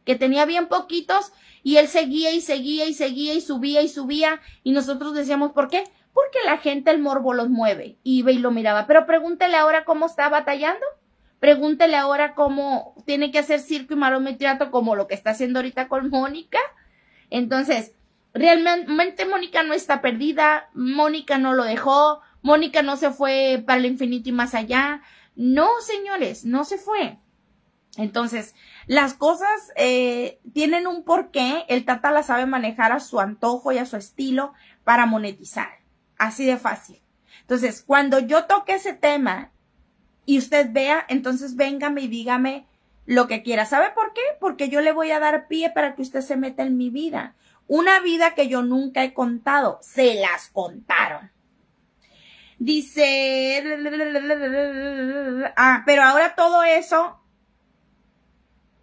Que tenía bien poquitos y él seguía y seguía y seguía y subía y subía y nosotros decíamos, ¿por qué? Porque la gente, el morbo los mueve. Iba y lo miraba. Pero pregúntele ahora cómo está batallando pregúntele ahora cómo tiene que hacer circo y marometriato como lo que está haciendo ahorita con Mónica entonces, realmente Mónica no está perdida, Mónica no lo dejó, Mónica no se fue para el infinito y más allá. No, señores, no se fue. Entonces, las cosas eh, tienen un porqué, el Tata la sabe manejar a su antojo y a su estilo para monetizar. Así de fácil. Entonces, cuando yo toque ese tema y usted vea, entonces véngame y dígame lo que quiera. ¿Sabe por qué? Porque yo le voy a dar pie para que usted se meta en mi vida. Una vida que yo nunca he contado. Se las contaron. Dice, ah, pero ahora todo eso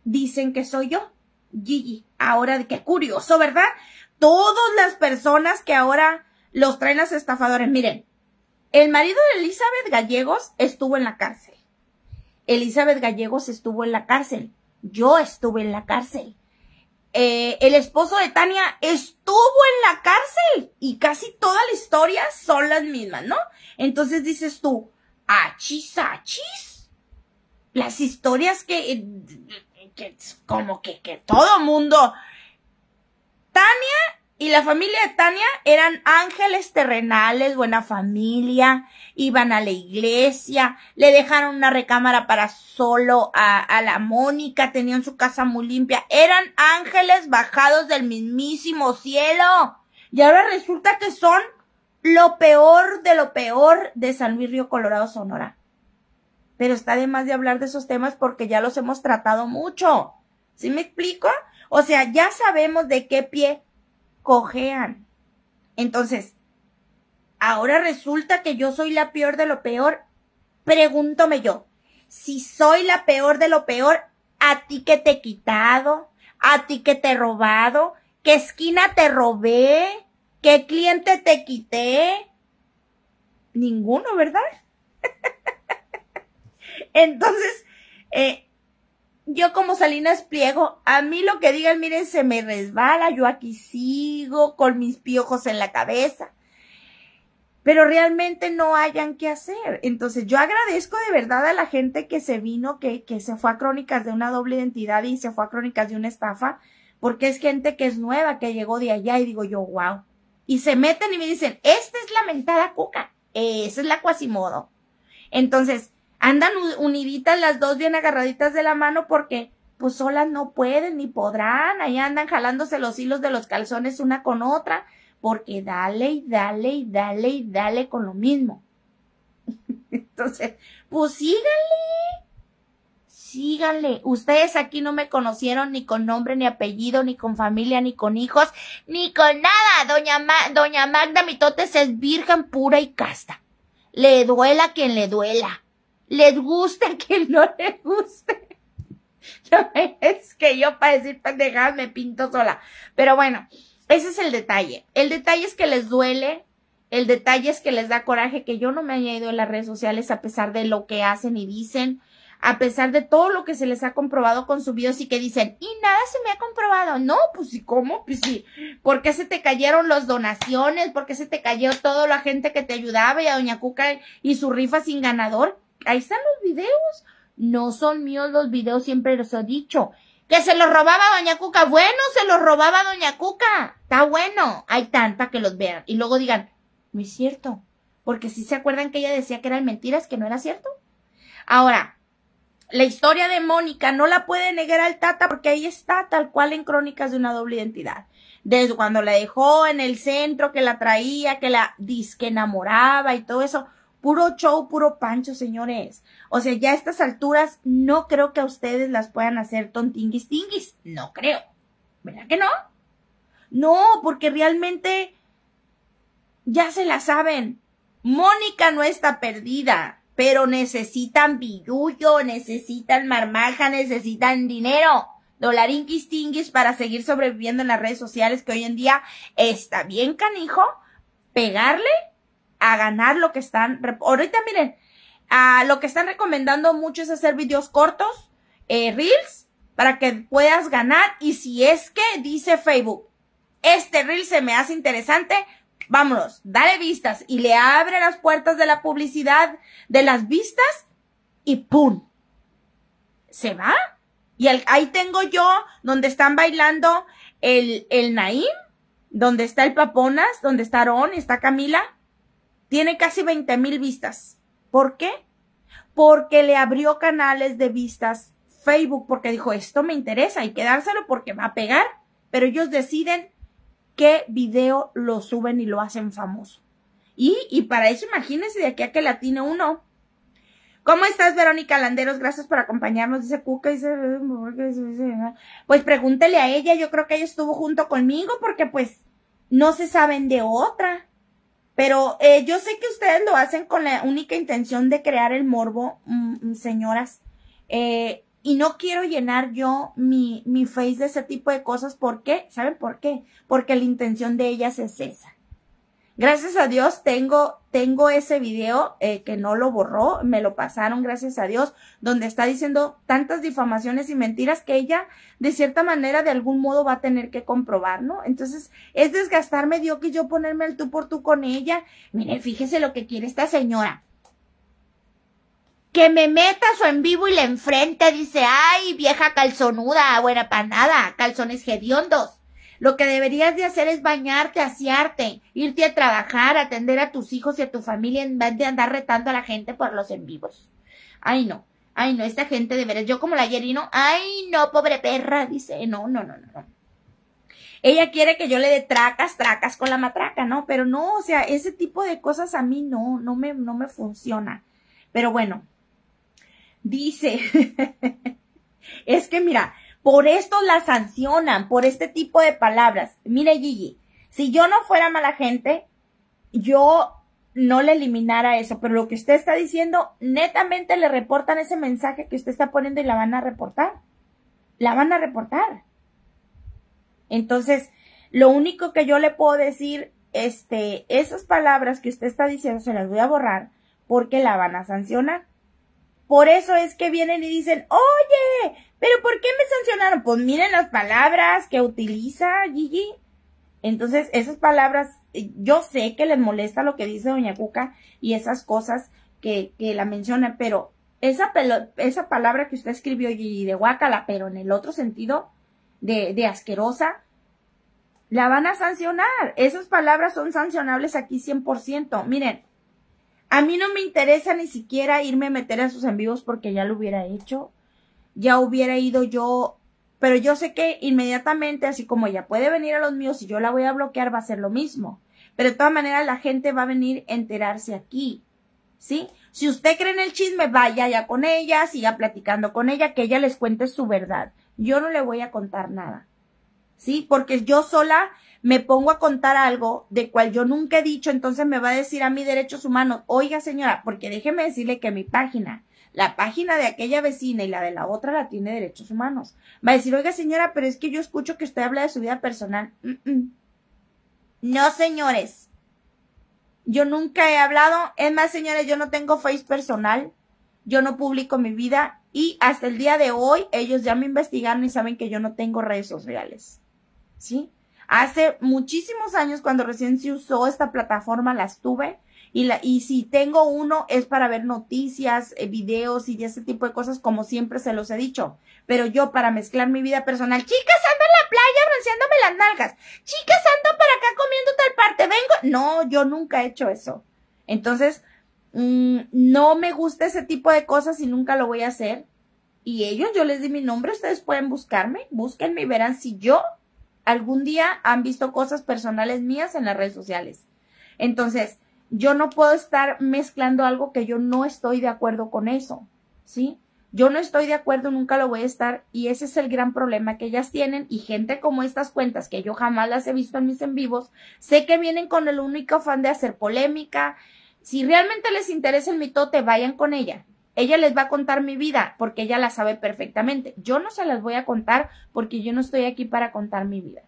dicen que soy yo. Gigi, ahora qué curioso, ¿verdad? Todas las personas que ahora los traen las estafadores, miren, el marido de Elizabeth Gallegos estuvo en la cárcel. Elizabeth Gallegos estuvo en la cárcel. Yo estuve en la cárcel. Eh, el esposo de Tania estuvo en la cárcel y casi toda la historia son las mismas, ¿no? Entonces dices tú, achis, achis. Las historias que, eh, que como que, que todo mundo. Tania y la familia de Tania eran ángeles terrenales, buena familia, iban a la iglesia, le dejaron una recámara para solo a, la Mónica, tenían su casa muy limpia, eran ángeles bajados del mismísimo cielo. Y ahora resulta que son lo peor de lo peor de San Luis Río Colorado Sonora. Pero está de más de hablar de esos temas porque ya los hemos tratado mucho. ¿Sí me explico? O sea, ya sabemos de qué pie cojean. Entonces, ahora resulta que yo soy la peor de lo peor. Pregúntome yo, si soy la peor de lo peor, a ti que te he quitado, a ti que te he robado, qué esquina te robé, qué cliente te quité. Ninguno, ¿verdad? Entonces, eh, yo como Salinas Pliego, a mí lo que digan, miren, se me resbala, yo aquí sigo con mis piojos en la cabeza, pero realmente no hayan qué hacer. Entonces yo agradezco de verdad a la gente que se vino, que, que se fue a crónicas de una doble identidad y se fue a crónicas de una estafa, porque es gente que es nueva, que llegó de allá y digo yo, wow. Y se meten y me dicen, esta es la mentada cuca, esa es la cuasimodo. Entonces, Andan uniditas las dos bien agarraditas de la mano porque pues solas no pueden ni podrán. Ahí andan jalándose los hilos de los calzones una con otra porque dale y dale y dale y dale con lo mismo. Entonces, pues síganle. Síganle. Ustedes aquí no me conocieron ni con nombre, ni apellido, ni con familia, ni con hijos, ni con nada. Doña, Doña Magda Mitotes es virgen pura y casta. Le duela quien le duela les guste a no les guste. es que yo para decir pendejadas me pinto sola. Pero bueno, ese es el detalle. El detalle es que les duele, el detalle es que les da coraje que yo no me haya ido en las redes sociales a pesar de lo que hacen y dicen, a pesar de todo lo que se les ha comprobado con sus videos y que dicen, y nada se me ha comprobado. No, pues sí, ¿cómo? Pues sí, ¿por qué se te cayeron las donaciones? ¿Por qué se te cayó toda la gente que te ayudaba y a Doña Cuca y su rifa sin ganador? ahí están los videos. No son míos los videos, siempre los he dicho. Que se los robaba Doña Cuca. Bueno, se los robaba Doña Cuca. Está bueno. hay tanta que los vean. Y luego digan, no es cierto. Porque si se acuerdan que ella decía que eran mentiras, que no era cierto. Ahora, la historia de Mónica no la puede negar al Tata porque ahí está tal cual en Crónicas de una doble identidad. Desde cuando la dejó en el centro, que la traía, que la disque enamoraba y todo eso. Puro show, puro pancho, señores. O sea, ya a estas alturas no creo que a ustedes las puedan hacer tontinguis tinguis. No creo. ¿Verdad que no? No, porque realmente ya se la saben. Mónica no está perdida, pero necesitan billullo, necesitan marmaja, necesitan dinero. Dolarinquis tinguis para seguir sobreviviendo en las redes sociales que hoy en día está bien canijo pegarle a ganar lo que están. Ahorita miren, a lo que están recomendando mucho es hacer videos cortos, eh, reels, para que puedas ganar. Y si es que dice Facebook, este reel se me hace interesante, vámonos, dale vistas y le abre las puertas de la publicidad, de las vistas y ¡pum! Se va. Y ahí tengo yo donde están bailando el, el Naim, donde está el Paponas, donde está Ron, está Camila. Tiene casi 20 mil vistas. ¿Por qué? Porque le abrió canales de vistas Facebook, porque dijo, esto me interesa y quedárselo porque va a pegar, pero ellos deciden qué video lo suben y lo hacen famoso. Y, y para eso imagínense de aquí a que latino uno. ¿Cómo estás, Verónica Landeros? Gracias por acompañarnos. Dice Cuca. Dice, pues pregúntele a ella. Yo creo que ella estuvo junto conmigo porque pues no se saben de otra. Pero eh, yo sé que ustedes lo hacen con la única intención de crear el morbo, mm, mm, señoras. Eh, y no quiero llenar yo mi, mi face de ese tipo de cosas. ¿Por qué? ¿Saben por qué? Porque la intención de ellas es esa. Gracias a Dios tengo, tengo ese video eh, que no lo borró, me lo pasaron, gracias a Dios, donde está diciendo tantas difamaciones y mentiras que ella, de cierta manera, de algún modo va a tener que comprobar, ¿no? Entonces, es desgastarme, dio que yo ponerme el tú por tú con ella. Mire, fíjese lo que quiere esta señora. Que me meta su en vivo y le enfrente, dice, ay, vieja calzonuda, buena panada, calzones hediondos. Lo que deberías de hacer es bañarte, asearte, irte a trabajar, atender a tus hijos y a tu familia en vez de andar retando a la gente por los en vivos. Ay, no. Ay, no, esta gente de Yo como la Yerino, ay, no, pobre perra, dice. No, no, no, no, no. Ella quiere que yo le dé tracas, tracas con la matraca, ¿no? Pero no, o sea, ese tipo de cosas a mí no, no me, no me funciona. Pero bueno, dice, es que mira, por esto la sancionan, por este tipo de palabras. Mire, Gigi, si yo no fuera mala gente, yo no le eliminara eso, pero lo que usted está diciendo, netamente le reportan ese mensaje que usted está poniendo y la van a reportar. La van a reportar. Entonces, lo único que yo le puedo decir, este, esas palabras que usted está diciendo se las voy a borrar porque la van a sancionar. Por eso es que vienen y dicen, oye, ¿Pero por qué me sancionaron? Pues miren las palabras que utiliza Gigi. Entonces, esas palabras, eh, yo sé que les molesta lo que dice Doña Cuca y esas cosas que, que la menciona, pero esa, esa palabra que usted escribió Gigi de guacala, pero en el otro sentido de, de asquerosa, la van a sancionar. Esas palabras son sancionables aquí 100%. Miren, a mí no me interesa ni siquiera irme a meter a sus en porque ya lo hubiera hecho ya hubiera ido yo, pero yo sé que inmediatamente, así como ella puede venir a los míos y yo la voy a bloquear, va a ser lo mismo. Pero de todas maneras la gente va a venir a enterarse aquí, ¿sí? Si usted cree en el chisme, vaya ya con ella, siga platicando con ella, que ella les cuente su verdad. Yo no le voy a contar nada, ¿sí? Porque yo sola me pongo a contar algo de cual yo nunca he dicho, entonces me va a decir a mí derechos humanos, oiga señora, porque déjeme decirle que mi página la página de aquella vecina y la de la otra la tiene derechos humanos. Va a decir, oiga señora, pero es que yo escucho que usted habla de su vida personal. No, señores. Yo nunca he hablado. Es más, señores, yo no tengo face personal. Yo no publico mi vida. Y hasta el día de hoy, ellos ya me investigaron y saben que yo no tengo redes sociales. ¿Sí? Hace muchísimos años, cuando recién se usó esta plataforma, las tuve y, la, y si tengo uno es para ver noticias, eh, videos y ese tipo de cosas, como siempre se los he dicho. Pero yo para mezclar mi vida personal, chicas, ando en la playa bronceándome las nalgas. Chicas, ando para acá comiendo tal parte. Vengo. No, yo nunca he hecho eso. Entonces, mm, no me gusta ese tipo de cosas y nunca lo voy a hacer. Y ellos, yo les di mi nombre, ustedes pueden buscarme, búsquenme y verán si yo algún día han visto cosas personales mías en las redes sociales. Entonces, yo no puedo estar mezclando algo que yo no estoy de acuerdo con eso, ¿sí? Yo no estoy de acuerdo, nunca lo voy a estar y ese es el gran problema que ellas tienen y gente como estas cuentas que yo jamás las he visto en mis en vivos, sé que vienen con el único afán de hacer polémica. Si realmente les interesa el mitote, vayan con ella. Ella les va a contar mi vida porque ella la sabe perfectamente. Yo no se las voy a contar porque yo no estoy aquí para contar mi vida.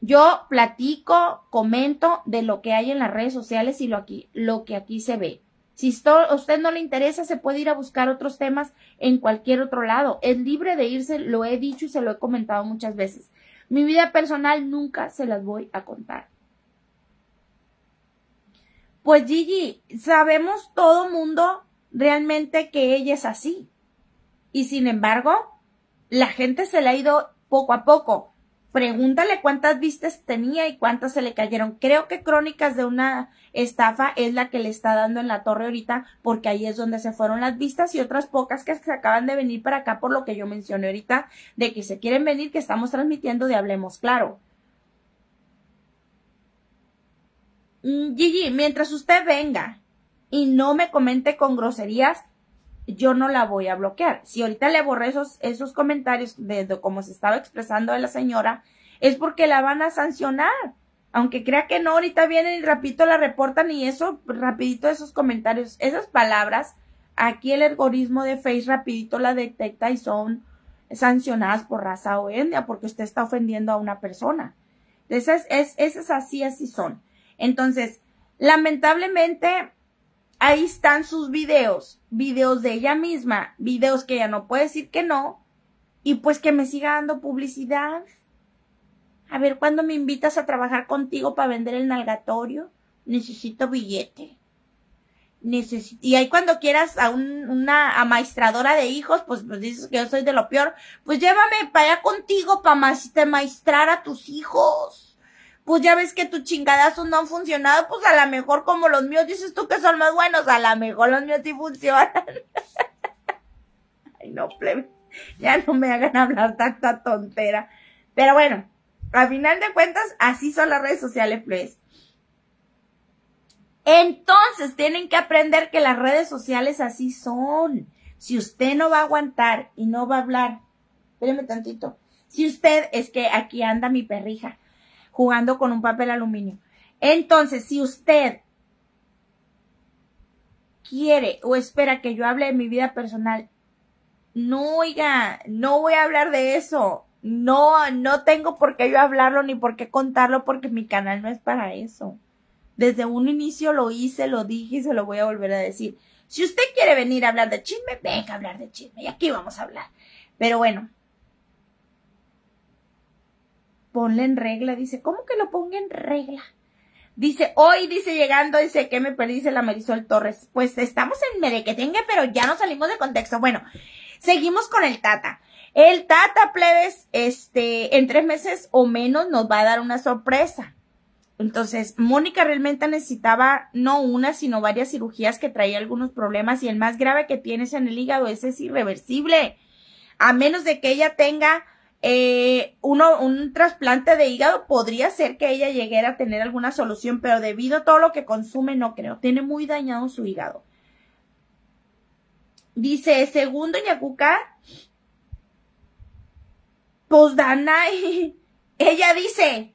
Yo platico, comento de lo que hay en las redes sociales y lo, aquí, lo que aquí se ve. Si a usted no le interesa, se puede ir a buscar otros temas en cualquier otro lado. Es libre de irse, lo he dicho y se lo he comentado muchas veces. Mi vida personal nunca se las voy a contar. Pues Gigi, sabemos todo mundo realmente que ella es así. Y sin embargo, la gente se la ha ido poco a poco Pregúntale cuántas vistas tenía y cuántas se le cayeron. Creo que Crónicas de una estafa es la que le está dando en la torre ahorita, porque ahí es donde se fueron las vistas y otras pocas que se acaban de venir para acá por lo que yo mencioné ahorita, de que se quieren venir, que estamos transmitiendo de Hablemos Claro. Mm, Gigi, mientras usted venga y no me comente con groserías, yo no la voy a bloquear. Si ahorita le borré esos, esos comentarios de, como cómo se estaba expresando de la señora, es porque la van a sancionar. Aunque crea que no, ahorita vienen y rapidito la reportan y eso, rapidito esos comentarios, esas palabras, aquí el algoritmo de Face rapidito la detecta y son sancionadas por raza o etnia porque usted está ofendiendo a una persona. esas es, esas así, así son. Entonces, lamentablemente, ahí están sus videos, videos de ella misma, videos que ella no puede decir que no, y pues que me siga dando publicidad. A ver, ¿cuándo me invitas a trabajar contigo para vender el nalgatorio? Necesito billete. Y ahí cuando quieras a una amaestradora de hijos, pues, pues, dices que yo soy de lo peor. Pues llévame para allá contigo para ma maestrar a tus hijos pues ya ves que tus chingadazos no han funcionado, pues a lo mejor como los míos dices tú que son más buenos, a lo mejor los míos sí funcionan. Ay, no, plebe, ya no me hagan hablar tanta tontera. Pero bueno, a final de cuentas, así son las redes sociales, plebes. Entonces, tienen que aprender que las redes sociales así son. Si usted no va a aguantar y no va a hablar, espéreme tantito. Si usted, es que aquí anda mi perrija jugando con un papel aluminio. Entonces, si usted quiere o espera que yo hable de mi vida personal, no, oiga, no voy a hablar de eso. No, no tengo por qué yo hablarlo ni por qué contarlo porque mi canal no es para eso. Desde un inicio lo hice, lo dije y se lo voy a volver a decir. Si usted quiere venir a hablar de chisme, venga a hablar de chisme y aquí vamos a hablar. Pero bueno, ponle en regla. Dice, ¿cómo que lo ponga en regla? Dice, hoy, dice, llegando, dice, que me perdí? Dice la Marisol Torres. Pues estamos en Merequetengue, pero ya no salimos de contexto. Bueno, seguimos con el Tata. El Tata Plebes, este, en tres meses o menos nos va a dar una sorpresa. Entonces, Mónica realmente necesitaba no una, sino varias cirugías que traía algunos problemas y el más grave que tienes en el hígado ese es irreversible. A menos de que ella tenga eh, uno, un trasplante de hígado podría ser que ella llegara a tener alguna solución, pero debido a todo lo que consume, no creo. Tiene muy dañado su hígado. Dice, según Doña Cuca, pues ella dice,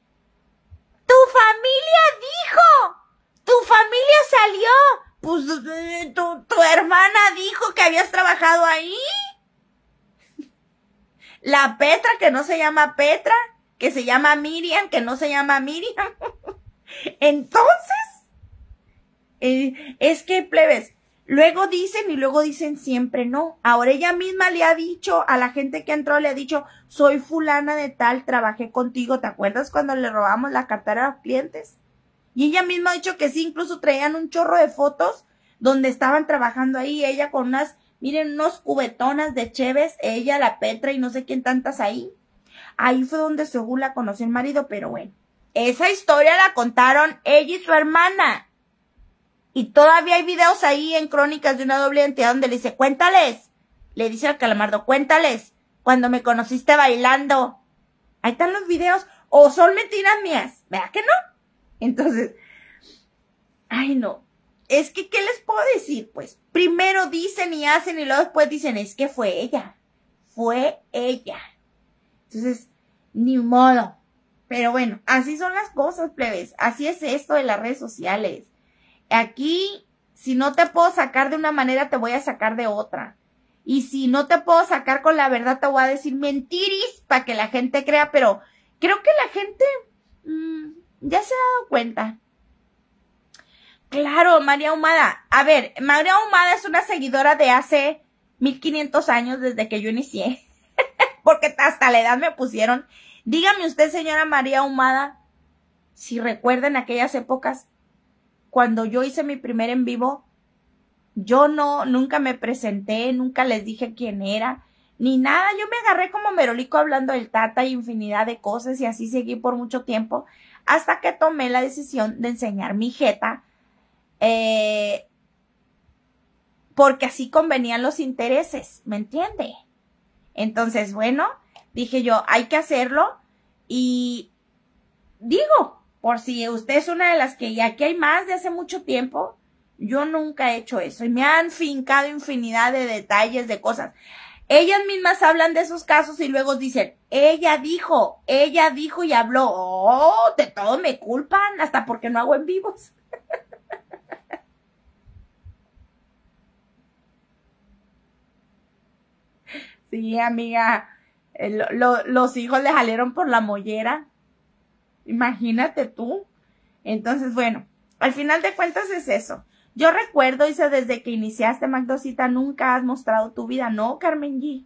tu familia dijo, tu familia salió, pues eh, tu, tu hermana dijo que habías trabajado ahí. La Petra que no se llama Petra, que se llama Miriam, que no se llama Miriam. Entonces, eh, es que plebes, luego dicen y luego dicen siempre no. Ahora ella misma le ha dicho a la gente que entró, le ha dicho, soy fulana de tal, trabajé contigo, ¿te acuerdas cuando le robamos la cartera a los clientes? Y ella misma ha dicho que sí, incluso traían un chorro de fotos donde estaban trabajando ahí, ella con unas Miren, unos cubetonas de Cheves, ella, la Petra y no sé quién tantas ahí. Ahí fue donde según la conoció el marido, pero bueno. Esa historia la contaron ella y su hermana. Y todavía hay videos ahí en crónicas de una doble entidad donde le dice, cuéntales. Le dice al calamardo, cuéntales. Cuando me conociste bailando. Ahí están los videos. O son mentiras mías. ¿Verdad que no? Entonces, ay no es que, ¿qué les puedo decir? Pues primero dicen y hacen y luego después dicen, es que fue ella, fue ella. Entonces, ni modo. Pero bueno, así son las cosas, plebes. Así es esto de las redes sociales. Aquí, si no te puedo sacar de una manera, te voy a sacar de otra. Y si no te puedo sacar con la verdad, te voy a decir mentiris para que la gente crea, pero creo que la gente mm, ya se ha dado cuenta Claro, María Humada. A ver, María Humada es una seguidora de hace 1500 años desde que yo inicié. Porque hasta la edad me pusieron. Dígame usted, señora María Humada, si recuerdan aquellas épocas cuando yo hice mi primer en vivo, yo no, nunca me presenté, nunca les dije quién era, ni nada. Yo me agarré como merolico hablando del tata y infinidad de cosas y así seguí por mucho tiempo hasta que tomé la decisión de enseñar mi jeta eh, porque así convenían los intereses, ¿me entiende? Entonces, bueno, dije yo, hay que hacerlo y digo, por si usted es una de las que y aquí hay más de hace mucho tiempo, yo nunca he hecho eso y me han fincado infinidad de detalles, de cosas. Ellas mismas hablan de esos casos y luego dicen, ella dijo, ella dijo y habló, oh, de todo me culpan, hasta porque no hago en vivos. Sí, amiga. Eh, los hijos le jalaron por la mollera. Imagínate tú. Entonces, bueno, al final de cuentas es eso. Yo recuerdo, dice, desde que iniciaste Magdosita, nunca has mostrado tu vida. No, Carmen G.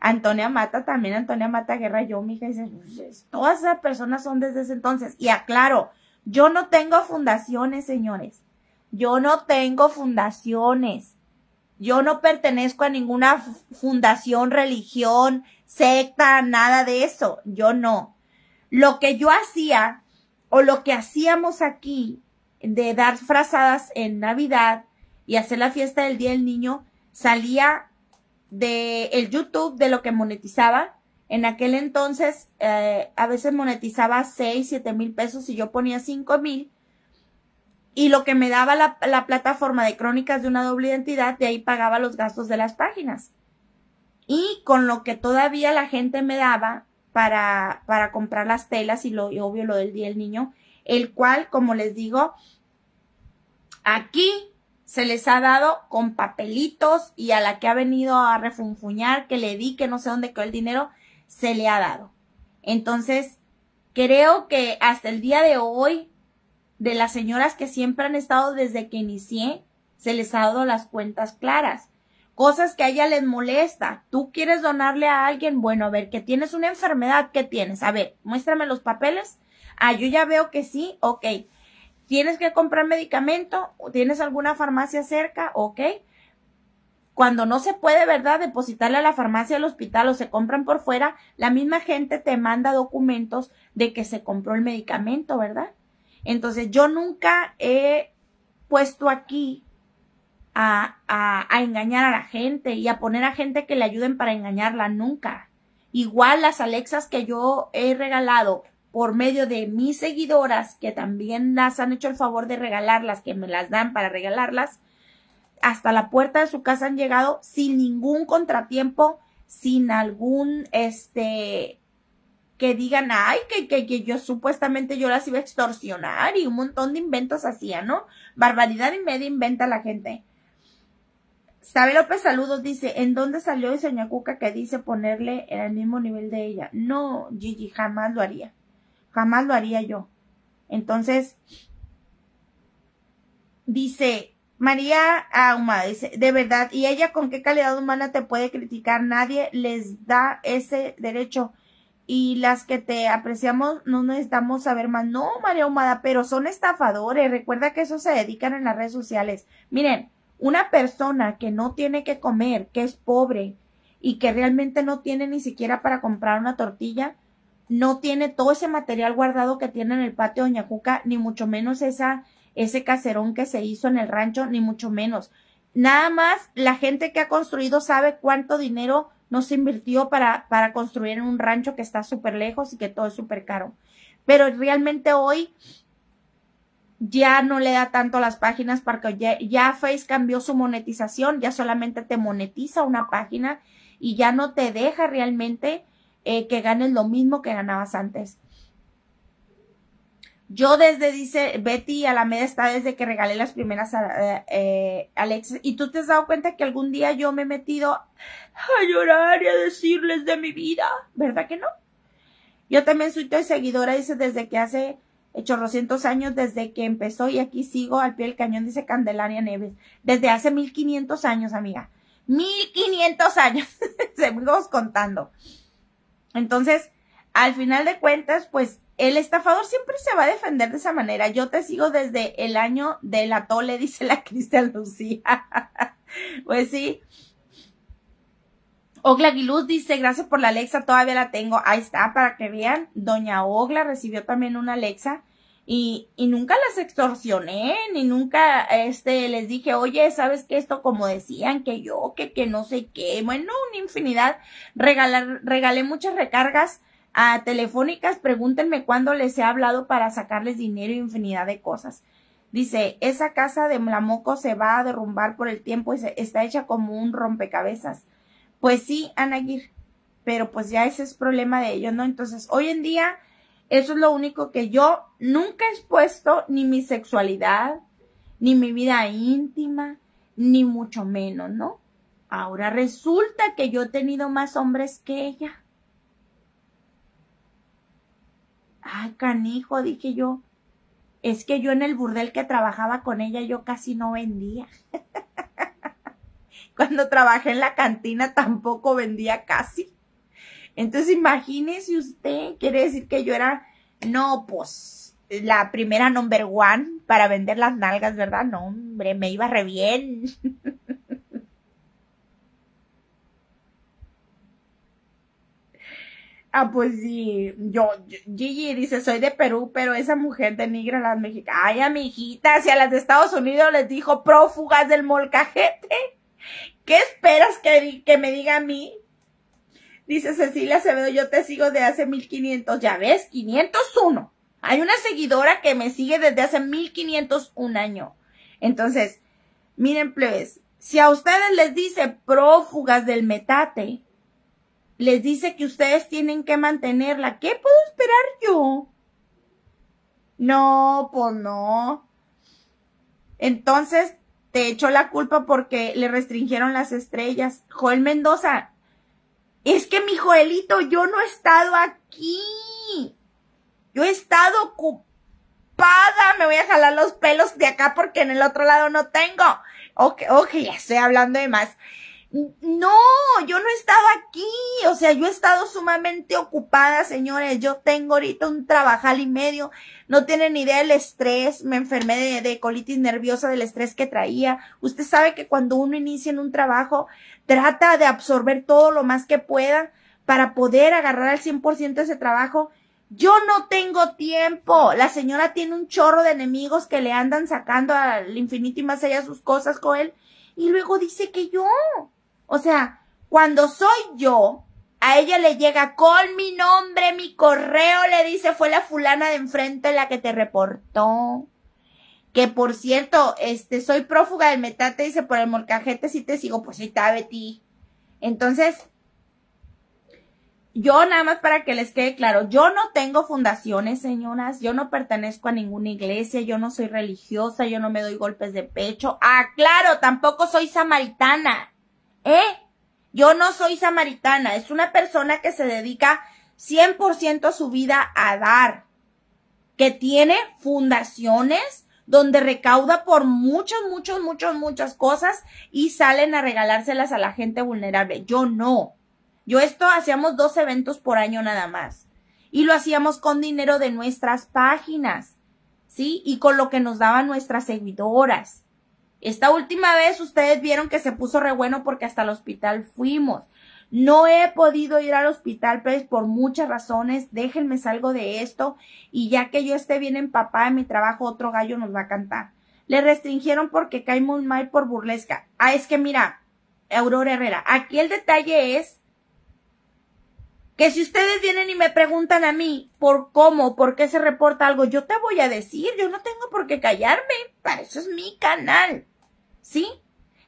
Antonia Mata también, Antonia Mata Guerra, yo, hija, dice, pues, todas esas personas son desde ese entonces. Y aclaro, yo no tengo fundaciones, señores. Yo no tengo fundaciones. Yo no pertenezco a ninguna fundación, religión, secta, nada de eso. Yo no. Lo que yo hacía o lo que hacíamos aquí de dar frazadas en Navidad y hacer la fiesta del Día del Niño salía de el YouTube de lo que monetizaba. En aquel entonces eh, a veces monetizaba 6, 7 mil pesos y yo ponía 5 mil y lo que me daba la, plataforma de crónicas de una doble identidad, de ahí pagaba los gastos de las páginas. Y con lo que todavía la gente me daba para, para comprar las telas y lo obvio lo del Día del Niño, el cual, como les digo, aquí se les ha dado con papelitos y a la que ha venido a refunfuñar, que le di, que no sé dónde quedó el dinero, se le ha dado. Entonces, creo que hasta el día de hoy de las señoras que siempre han estado desde que inicié, se les ha dado las cuentas claras. Cosas que a ella les molesta. Tú quieres donarle a alguien, bueno, a ver, que tienes una enfermedad, ¿qué tienes? A ver, muéstrame los papeles. Ah, yo ya veo que sí, ok. ¿Tienes que comprar medicamento? ¿Tienes alguna farmacia cerca? Ok. Cuando no se puede, ¿verdad?, depositarle a la farmacia, al hospital o se compran por fuera, la misma gente te manda documentos de que se compró el medicamento, ¿verdad? Entonces yo nunca he puesto aquí a, a, engañar a la gente y a poner a gente que le ayuden para engañarla nunca. Igual las Alexas que yo he regalado por medio de mis seguidoras, que también las han hecho el favor de regalarlas, que me las dan para regalarlas, hasta la puerta de su casa han llegado sin ningún contratiempo, sin algún, este, que digan, ay, que, que, yo supuestamente yo las iba a extorsionar y un montón de inventos hacía, ¿no? Barbaridad y media inventa la gente. Sabe López Saludos dice, ¿en dónde salió señora Cuca que dice ponerle en el mismo nivel de ella? No, Gigi, jamás lo haría. Jamás lo haría yo. Entonces, dice María Auma, dice, de verdad, ¿y ella con qué calidad humana te puede criticar? Nadie les da ese derecho y las que te apreciamos no necesitamos saber más. No, María Humada, pero son estafadores. Recuerda que eso se dedican en las redes sociales. Miren, una persona que no tiene que comer, que es pobre y que realmente no tiene ni siquiera para comprar una tortilla, no tiene todo ese material guardado que tiene en el patio de Doña Cuca, ni mucho menos esa, ese caserón que se hizo en el rancho, ni mucho menos. Nada más la gente que ha construido sabe cuánto dinero no se invirtió para, para construir un rancho que está súper lejos y que todo es súper caro. Pero realmente hoy ya no le da tanto a las páginas porque ya, ya Face cambió su monetización, ya solamente te monetiza una página y ya no te deja realmente eh, que ganes lo mismo que ganabas antes. Yo desde, dice Betty a media está desde que regalé las primeras a ah, eh, Alexis. Y tú te has dado cuenta que algún día yo me he metido a llorar y a decirles de mi vida. ¿Verdad que no? Yo también soy tu seguidora, dice, desde que hace chorrocientos años, desde que empezó y aquí sigo al pie del cañón, dice Candelaria Neves. Desde hace 1500 años, amiga. 1500 años. Seguimos contando. Entonces, al final de cuentas, pues el estafador siempre se va a defender de esa manera. Yo te sigo desde el año de la tole, dice la Cristian Lucía. pues sí. Ogla Guiluz dice, gracias por la Alexa, todavía la tengo. Ahí está, para que vean. Doña Ogla recibió también una Alexa. Y, nunca las extorsioné, ni nunca este, les dije, oye, ¿sabes qué? Esto como decían, que yo, que, que no sé qué. Bueno, una infinidad. regalé muchas recargas a telefónicas, pregúntenme cuándo les he hablado para sacarles dinero y infinidad de cosas. Dice, esa casa de Mlamoco se va a derrumbar por el tiempo y se, está hecha como un rompecabezas. Pues sí, Anaguir, pero pues ya ese es problema de ellos, ¿no? Entonces, hoy en día, eso es lo único que yo nunca he expuesto, ni mi sexualidad, ni mi vida íntima, ni mucho menos, ¿no? Ahora resulta que yo he tenido más hombres que ella. Ah, canijo, dije yo. Es que yo en el burdel que trabajaba con ella yo casi no vendía. Cuando trabajé en la cantina tampoco vendía casi. Entonces imagínese usted, quiere decir que yo era, no, pues, la primera number one para vender las nalgas, ¿verdad? No, hombre, me iba re bien. Ah, pues sí, yo, Gigi dice, soy de Perú, pero esa mujer denigra a las mexicanas. Ay, amiguita, si a las de Estados Unidos les dijo prófugas del molcajete, ¿qué esperas que, que me diga a mí? Dice Cecilia Acevedo, yo te sigo desde hace 1500, ya ves, 501. Hay una seguidora que me sigue desde hace 1501 año. Entonces, miren, plebes, si a ustedes les dice prófugas del metate, les dice que ustedes tienen que mantenerla. ¿Qué puedo esperar yo? No, pues no. Entonces, te echó la culpa porque le restringieron las estrellas. Joel Mendoza, es que mi Joelito, yo no he estado aquí. Yo he estado ocupada. Me voy a jalar los pelos de acá porque en el otro lado no tengo. Ok, ok, ya estoy hablando de más. No, yo no he estado aquí, o sea, yo he estado sumamente ocupada, señores, yo tengo ahorita un trabajal y medio, no tienen ni idea del estrés, me enfermé de, colitis nerviosa, del estrés que traía. Usted sabe que cuando uno inicia en un trabajo, trata de absorber todo lo más que pueda para poder agarrar al 100% ese trabajo. Yo no tengo tiempo. La señora tiene un chorro de enemigos que le andan sacando al infinito y más allá sus cosas con él. Y luego dice que yo. O sea, cuando soy yo, a ella le llega con mi nombre, mi correo, le dice, fue la fulana de enfrente la que te reportó. Que por cierto, este, soy prófuga del metate, dice, por el morcajete, si te sigo, pues ahí está, Betty. Entonces, yo nada más para que les quede claro, yo no tengo fundaciones, señoras, yo no pertenezco a ninguna iglesia, yo no soy religiosa, yo no me doy golpes de pecho. Ah, claro, tampoco soy samaritana. ¿Eh? Yo no soy samaritana, es una persona que se dedica 100% su vida a dar, que tiene fundaciones donde recauda por muchas, muchas, muchas, muchas cosas y salen a regalárselas a la gente vulnerable. Yo no. Yo esto hacíamos dos eventos por año nada más. Y lo hacíamos con dinero de nuestras páginas, ¿sí? Y con lo que nos daban nuestras seguidoras. Esta última vez ustedes vieron que se puso re bueno porque hasta el hospital fuimos. No he podido ir al hospital, pues, por muchas razones. Déjenme salgo de esto y ya que yo esté bien empapada en mi trabajo, otro gallo nos va a cantar. Le restringieron porque cae muy mal por burlesca. Ah, es que mira, Aurora Herrera, aquí el detalle es que si ustedes vienen y me preguntan a mí por cómo, por qué se reporta algo, yo te voy a decir, yo no tengo por qué callarme, para eso es mi canal. ¿sí?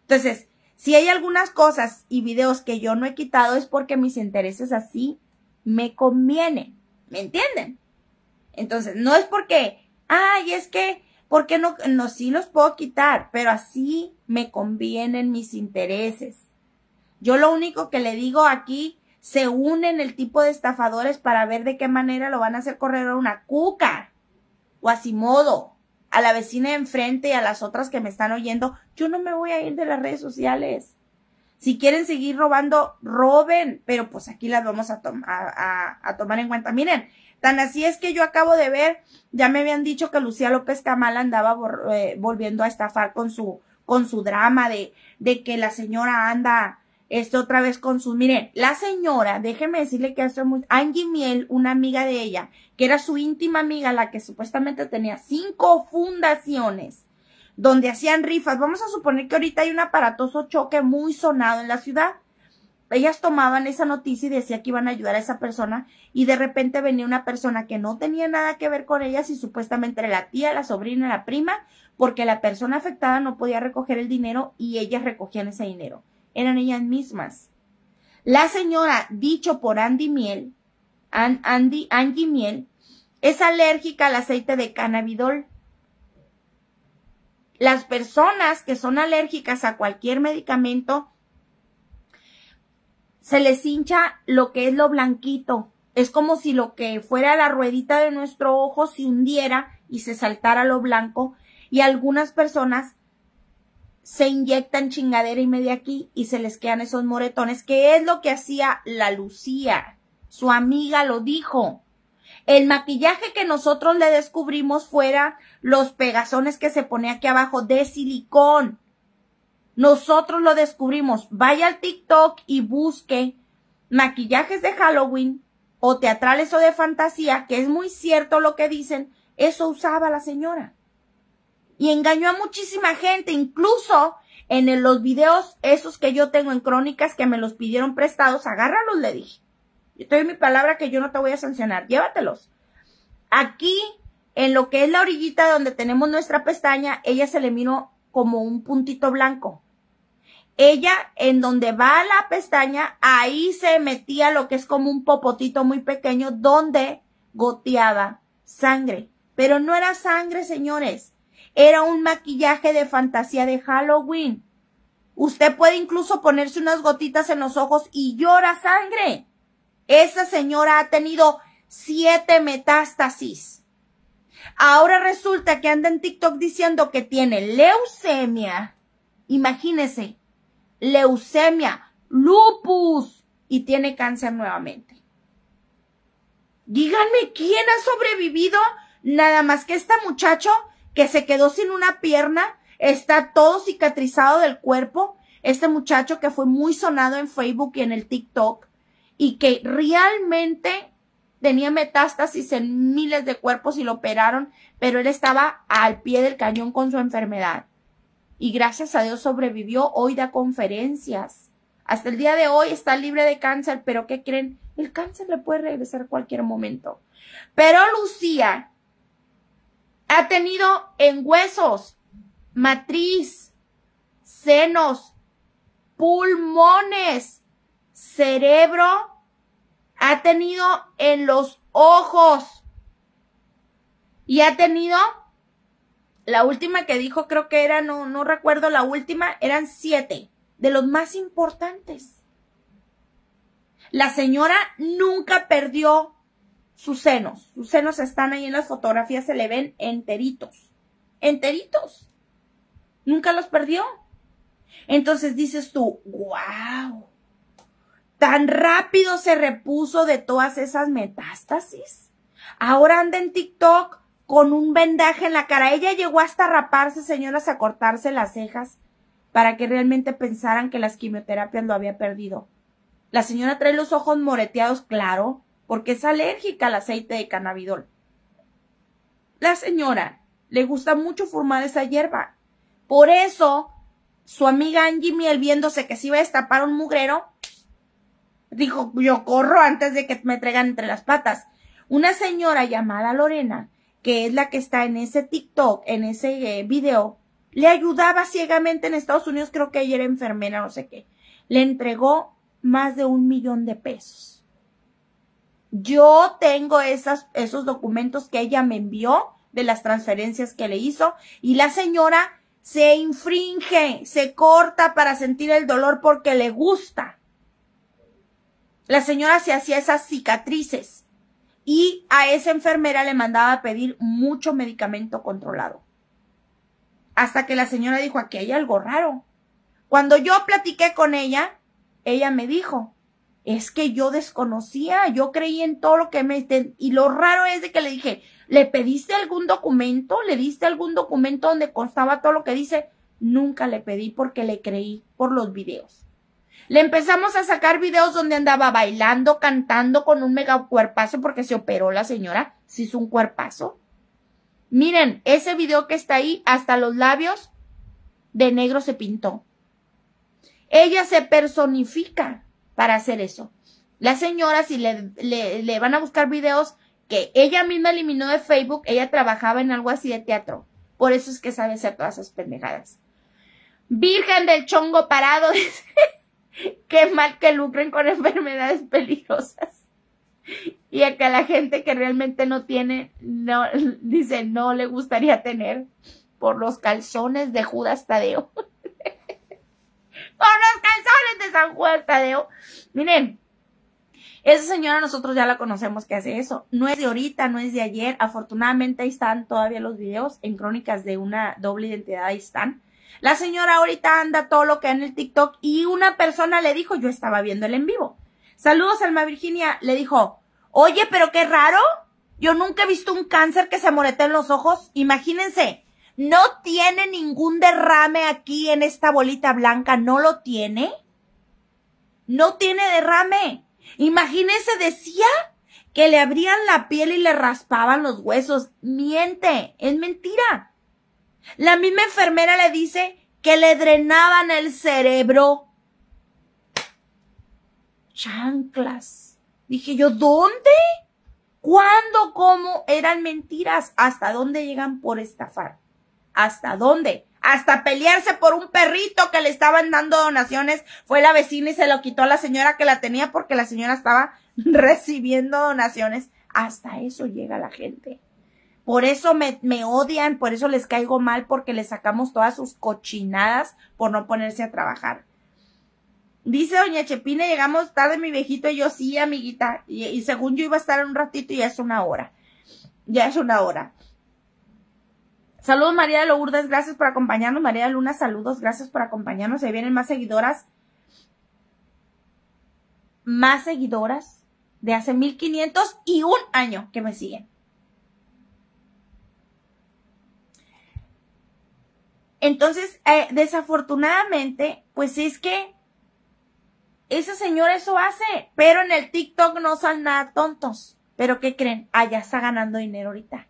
Entonces, si hay algunas cosas y videos que yo no he quitado es porque mis intereses así me convienen, ¿me entienden? Entonces, no es porque, ay, es que, porque no, no, sí los puedo quitar, pero así me convienen mis intereses. Yo lo único que le digo aquí, se unen el tipo de estafadores para ver de qué manera lo van a hacer correr a una cuca o así modo a la vecina de enfrente y a las otras que me están oyendo, yo no me voy a ir de las redes sociales. Si quieren seguir robando, roben, pero pues aquí las vamos a, a, tomar en cuenta. Miren, tan así es que yo acabo de ver, ya me habían dicho que Lucía López Camal andaba eh, volviendo a estafar con su, con su drama de, de que la señora anda este otra vez con su... miren, la señora, déjeme decirle que hace muy, Angie Miel, una amiga de ella, que era su íntima amiga, la que supuestamente tenía cinco fundaciones donde hacían rifas. Vamos a suponer que ahorita hay un aparatoso choque muy sonado en la ciudad. Ellas tomaban esa noticia y decía que iban a ayudar a esa persona y de repente venía una persona que no tenía nada que ver con ellas y supuestamente era la tía, la sobrina, la prima, porque la persona afectada no podía recoger el dinero y ellas recogían ese dinero eran ellas mismas. La señora, dicho por Andy Miel, Andy, Angie Miel, es alérgica al aceite de cannabidol. Las personas que son alérgicas a cualquier medicamento, se les hincha lo que es lo blanquito. Es como si lo que fuera la ruedita de nuestro ojo se hundiera y se saltara lo blanco. Y algunas personas se inyectan chingadera y media aquí y se les quedan esos moretones, que es lo que hacía la Lucía. Su amiga lo dijo. El maquillaje que nosotros le descubrimos fuera los pegazones que se pone aquí abajo de silicón. Nosotros lo descubrimos. Vaya al TikTok y busque maquillajes de Halloween o teatrales o de fantasía, que es muy cierto lo que dicen. Eso usaba la señora y engañó a muchísima gente, incluso en los videos esos que yo tengo en crónicas que me los pidieron prestados, agárralos, le dije. Yo te doy mi palabra que yo no te voy a sancionar, llévatelos. Aquí, en lo que es la orillita donde tenemos nuestra pestaña, ella se le miró como un puntito blanco. Ella, en donde va la pestaña, ahí se metía lo que es como un popotito muy pequeño donde goteaba sangre. Pero no era sangre, señores era un maquillaje de fantasía de Halloween. Usted puede incluso ponerse unas gotitas en los ojos y llora sangre. Esa señora ha tenido siete metástasis. Ahora resulta que anda en TikTok diciendo que tiene leucemia. Imagínese, leucemia, lupus y tiene cáncer nuevamente. Díganme quién ha sobrevivido nada más que este muchacho que se quedó sin una pierna, está todo cicatrizado del cuerpo. Este muchacho que fue muy sonado en Facebook y en el TikTok y que realmente tenía metástasis en miles de cuerpos y lo operaron, pero él estaba al pie del cañón con su enfermedad. Y gracias a Dios sobrevivió, hoy da conferencias. Hasta el día de hoy está libre de cáncer, pero ¿qué creen? El cáncer le puede regresar cualquier momento. Pero Lucía, ha tenido en huesos, matriz, senos, pulmones, cerebro. Ha tenido en los ojos. Y ha tenido, la última que dijo, creo que era, no, no recuerdo la última, eran siete, de los más importantes. La señora nunca perdió sus senos. Sus senos están ahí en las fotografías, se le ven enteritos. Enteritos. Nunca los perdió. Entonces dices tú, wow, tan rápido se repuso de todas esas metástasis. Ahora anda en TikTok con un vendaje en la cara. Ella llegó hasta raparse, señoras, a cortarse las cejas para que realmente pensaran que las quimioterapias lo había perdido. La señora trae los ojos moreteados, claro, porque es alérgica al aceite de cannabidol. La señora le gusta mucho fumar esa hierba. Por eso, su amiga Angie Miel, viéndose que se iba a destapar un mugrero, dijo, yo corro antes de que me traigan entre las patas. Una señora llamada Lorena, que es la que está en ese TikTok, en ese eh, video, le ayudaba ciegamente en Estados Unidos, creo que ella era enfermera, no sé qué. Le entregó más de un millón de pesos yo tengo esas, esos documentos que ella me envió de las transferencias que le hizo y la señora se infringe, se corta para sentir el dolor porque le gusta. La señora se hacía esas cicatrices y a esa enfermera le mandaba a pedir mucho medicamento controlado. Hasta que la señora dijo, aquí hay algo raro. Cuando yo platiqué con ella, ella me dijo, es que yo desconocía, yo creí en todo lo que me... Este, y lo raro es de que le dije, ¿le pediste algún documento? ¿Le diste algún documento donde constaba todo lo que dice? Nunca le pedí porque le creí por los videos. Le empezamos a sacar videos donde andaba bailando, cantando con un mega cuerpazo porque se operó la señora, se hizo un cuerpazo. Miren, ese video que está ahí, hasta los labios de negro se pintó. Ella se personifica para hacer eso. La señora, si le, le, van a buscar videos que ella misma eliminó de Facebook, ella trabajaba en algo así de teatro. Por eso es que sabe hacer todas esas pendejadas. Virgen del chongo parado, dice. Qué mal que lucren con enfermedades peligrosas. Y a que la gente que realmente no tiene, no, dice, no le gustaría tener por los calzones de Judas Tadeo. con los calzones de San Juan Tadeo. Miren, esa señora nosotros ya la conocemos que hace eso. No es de ahorita, no es de ayer. Afortunadamente ahí están todavía los videos en crónicas de una doble identidad, ahí están. La señora ahorita anda todo lo que en el TikTok y una persona le dijo, yo estaba viendo el en vivo. Saludos, Alma Virginia, le dijo, oye, pero qué raro, yo nunca he visto un cáncer que se amorete en los ojos, imagínense, no tiene ningún derrame aquí en esta bolita blanca, no lo tiene. No tiene derrame. Imagínese, decía que le abrían la piel y le raspaban los huesos. Miente, es mentira. La misma enfermera le dice que le drenaban el cerebro. Chanclas. Dije yo, ¿dónde? ¿Cuándo? ¿Cómo? Eran mentiras. ¿Hasta dónde llegan por estafar? ¿Hasta dónde? Hasta pelearse por un perrito que le estaban dando donaciones. Fue la vecina y se lo quitó a la señora que la tenía porque la señora estaba recibiendo donaciones. Hasta eso llega la gente. Por eso me, odian, por eso les caigo mal, porque les sacamos todas sus cochinadas por no ponerse a trabajar. Dice doña Chepina, llegamos tarde mi viejito y yo sí, amiguita. Y, según yo iba a estar un ratito y ya es una hora. Ya es una hora. Saludos María de Lourdes, gracias por acompañarnos. María Luna, saludos, gracias por acompañarnos. Se vienen más seguidoras. Más seguidoras de hace quinientos y un año que me siguen. Entonces, eh, desafortunadamente, pues es que ese señor eso hace, pero en el TikTok no son nada tontos. Pero ¿qué creen? Allá ah, está ganando dinero ahorita.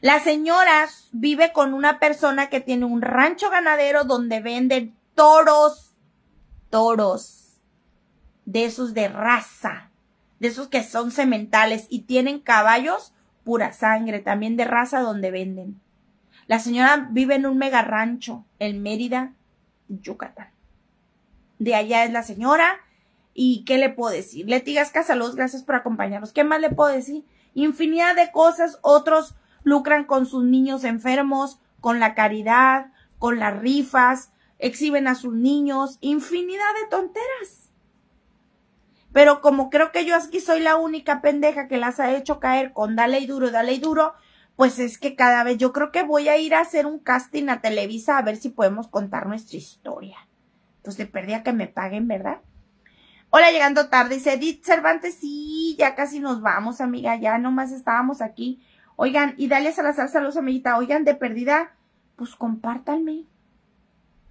La señora vive con una persona que tiene un rancho ganadero donde venden toros, toros, de esos de raza, de esos que son sementales y tienen caballos pura sangre, también de raza donde venden. La señora vive en un mega rancho en Mérida, Yucatán. De allá es la señora. ¿Y qué le puedo decir? Letigas Casalos, gracias por acompañarnos. ¿Qué más le puedo decir? Infinidad de cosas, otros lucran con sus niños enfermos, con la caridad, con las rifas, exhiben a sus niños, infinidad de tonteras. Pero como creo que yo aquí soy la única pendeja que las ha hecho caer con dale y duro, dale y duro, pues es que cada vez yo creo que voy a ir a hacer un casting a Televisa a ver si podemos contar nuestra historia. Entonces pues perdí a que me paguen, ¿verdad? Hola, llegando tarde, dice Edith Cervantes, sí, ya casi nos vamos, amiga, ya nomás estábamos aquí Oigan, y dale Salazar, los amiguita. Oigan, de perdida, pues compártanme.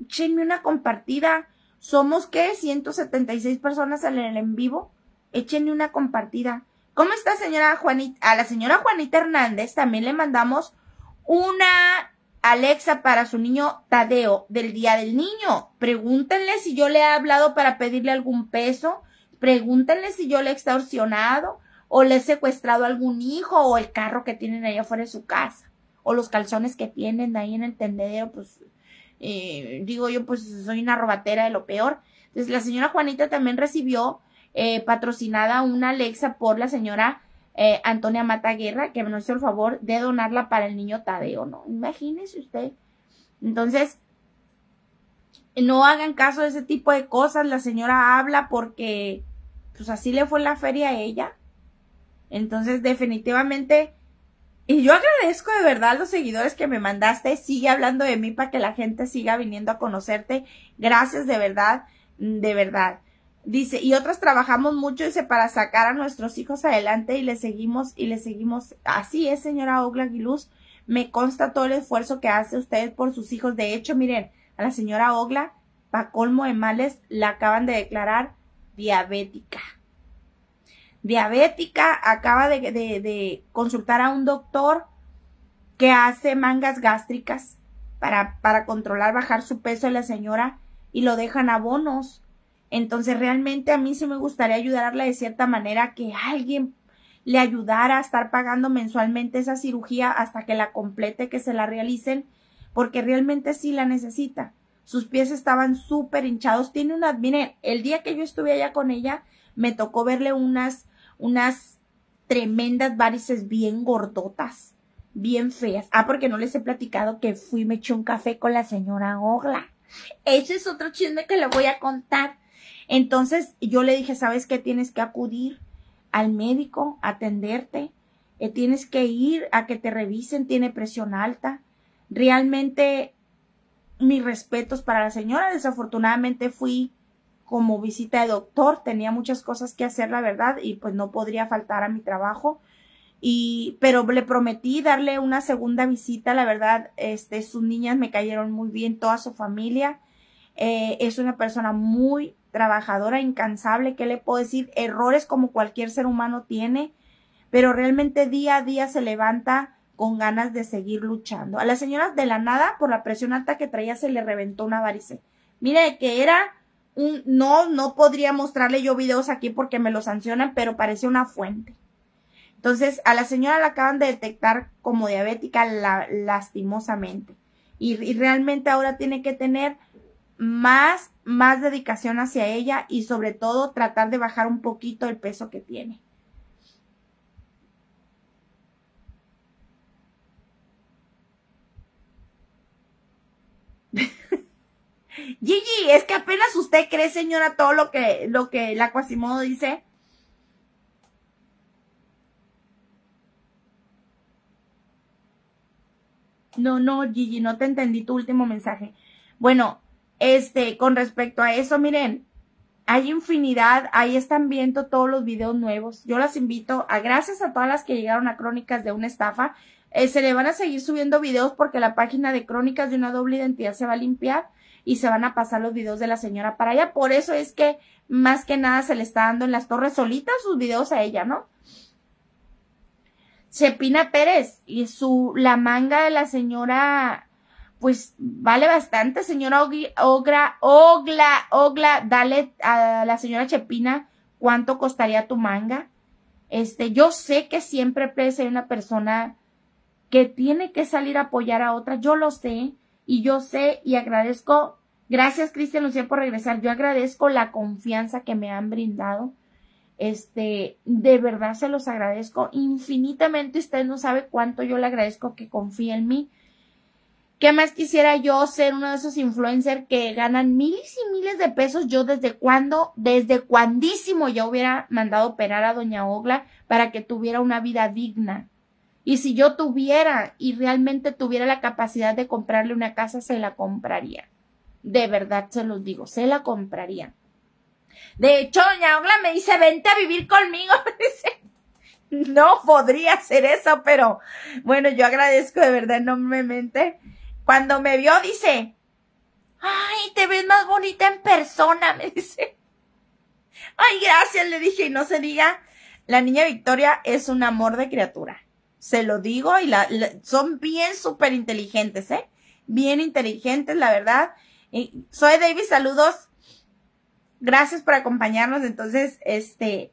Échenme una compartida. Somos, ¿qué? 176 personas en el en vivo. Échenme una compartida. ¿Cómo está señora Juanita? A la señora Juanita Hernández también le mandamos una Alexa para su niño Tadeo del Día del Niño. Pregúntenle si yo le he hablado para pedirle algún peso. Pregúntenle si yo le he extorsionado o le he secuestrado algún hijo, o el carro que tienen allá afuera de su casa, o los calzones que tienen ahí en el tendedero, pues eh, digo yo, pues soy una robatera de lo peor. Entonces la señora Juanita también recibió eh, patrocinada una Alexa por la señora eh, Antonia Mataguerra, que me hizo el favor de donarla para el niño Tadeo, ¿no? Imagínese usted. Entonces, no hagan caso de ese tipo de cosas. La señora habla porque, pues así le fue la feria a ella. Entonces, definitivamente, y yo agradezco de verdad a los seguidores que me mandaste. Sigue hablando de mí para que la gente siga viniendo a conocerte. Gracias de verdad, de verdad. Dice, y otras trabajamos mucho, dice, para sacar a nuestros hijos adelante y le seguimos, y le seguimos. Así es, señora Ogla Aguiluz. Me consta todo el esfuerzo que hace usted por sus hijos. De hecho, miren, a la señora Ogla, para colmo de males, la acaban de declarar diabética diabética, acaba de, de, consultar a un doctor que hace mangas gástricas para, para controlar, bajar su peso de la señora y lo dejan a bonos. Entonces realmente a mí sí me gustaría ayudarla de cierta manera que alguien le ayudara a estar pagando mensualmente esa cirugía hasta que la complete, que se la realicen, porque realmente sí la necesita. Sus pies estaban súper hinchados. Tiene una... mire, el día que yo estuve allá con ella, me tocó verle unas unas tremendas varices bien gordotas, bien feas. Ah, porque no les he platicado que fui me eché un café con la señora Orla. Ese es otro chisme que le voy a contar. Entonces yo le dije, ¿sabes qué? Tienes que acudir al médico, atenderte, eh, tienes que ir a que te revisen, tiene presión alta. Realmente mis respetos para la señora, desafortunadamente fui como visita de doctor, tenía muchas cosas que hacer, la verdad, y pues no podría faltar a mi trabajo. Y, pero le prometí darle una segunda visita, la verdad, este, sus niñas me cayeron muy bien, toda su familia. Eh, es una persona muy trabajadora, incansable, ¿qué le puedo decir? Errores como cualquier ser humano tiene, pero realmente día a día se levanta con ganas de seguir luchando. A las señoras de la nada, por la presión alta que traía, se le reventó una varice. Mire que era no, no podría mostrarle yo videos aquí porque me lo sancionan, pero parece una fuente. Entonces, a la señora la acaban de detectar como diabética lastimosamente. Y, y, realmente ahora tiene que tener más, más dedicación hacia ella y sobre todo tratar de bajar un poquito el peso que tiene. Gigi, es que apenas usted cree, señora, todo lo que, lo que la Quasimodo dice. No, no, Gigi, no te entendí tu último mensaje. Bueno, este, con respecto a eso, miren, hay infinidad, ahí están viendo todos los videos nuevos. Yo las invito a, gracias a todas las que llegaron a Crónicas de una estafa, eh, se le van a seguir subiendo videos porque la página de Crónicas de una doble identidad se va a limpiar y se van a pasar los videos de la señora para allá. Por eso es que más que nada se le está dando en las torres solitas sus videos a ella, ¿no? Chepina Pérez y su la manga de la señora pues vale bastante, señora Ogla, Ogla, Ogla, dale a la señora Chepina cuánto costaría tu manga. Este, yo sé que siempre puede ser una persona que tiene que salir a apoyar a otra, yo lo sé y yo sé y agradezco Gracias, Cristian Lucía, por regresar. Yo agradezco la confianza que me han brindado. Este, de verdad se los agradezco infinitamente. Usted no sabe cuánto yo le agradezco que confíe en mí. ¿Qué más quisiera yo ser uno de esos influencers que ganan miles y miles de pesos? Yo desde cuándo, desde cuandísimo ya hubiera mandado operar a Doña Ogla para que tuviera una vida digna. Y si yo tuviera y realmente tuviera la capacidad de comprarle una casa, se la compraría. De verdad se los digo, se la compraría... De hecho, doña Ogla me dice, vente a vivir conmigo. no podría hacer eso, pero bueno, yo agradezco de verdad enormemente. Cuando me vio, dice, ay, te ves más bonita en persona, me dice. Ay, gracias, le dije, y no se diga, la niña Victoria es un amor de criatura. Se lo digo y la, son bien súper inteligentes, ¿eh? Bien inteligentes, la verdad soy David, saludos. Gracias por acompañarnos. Entonces, este,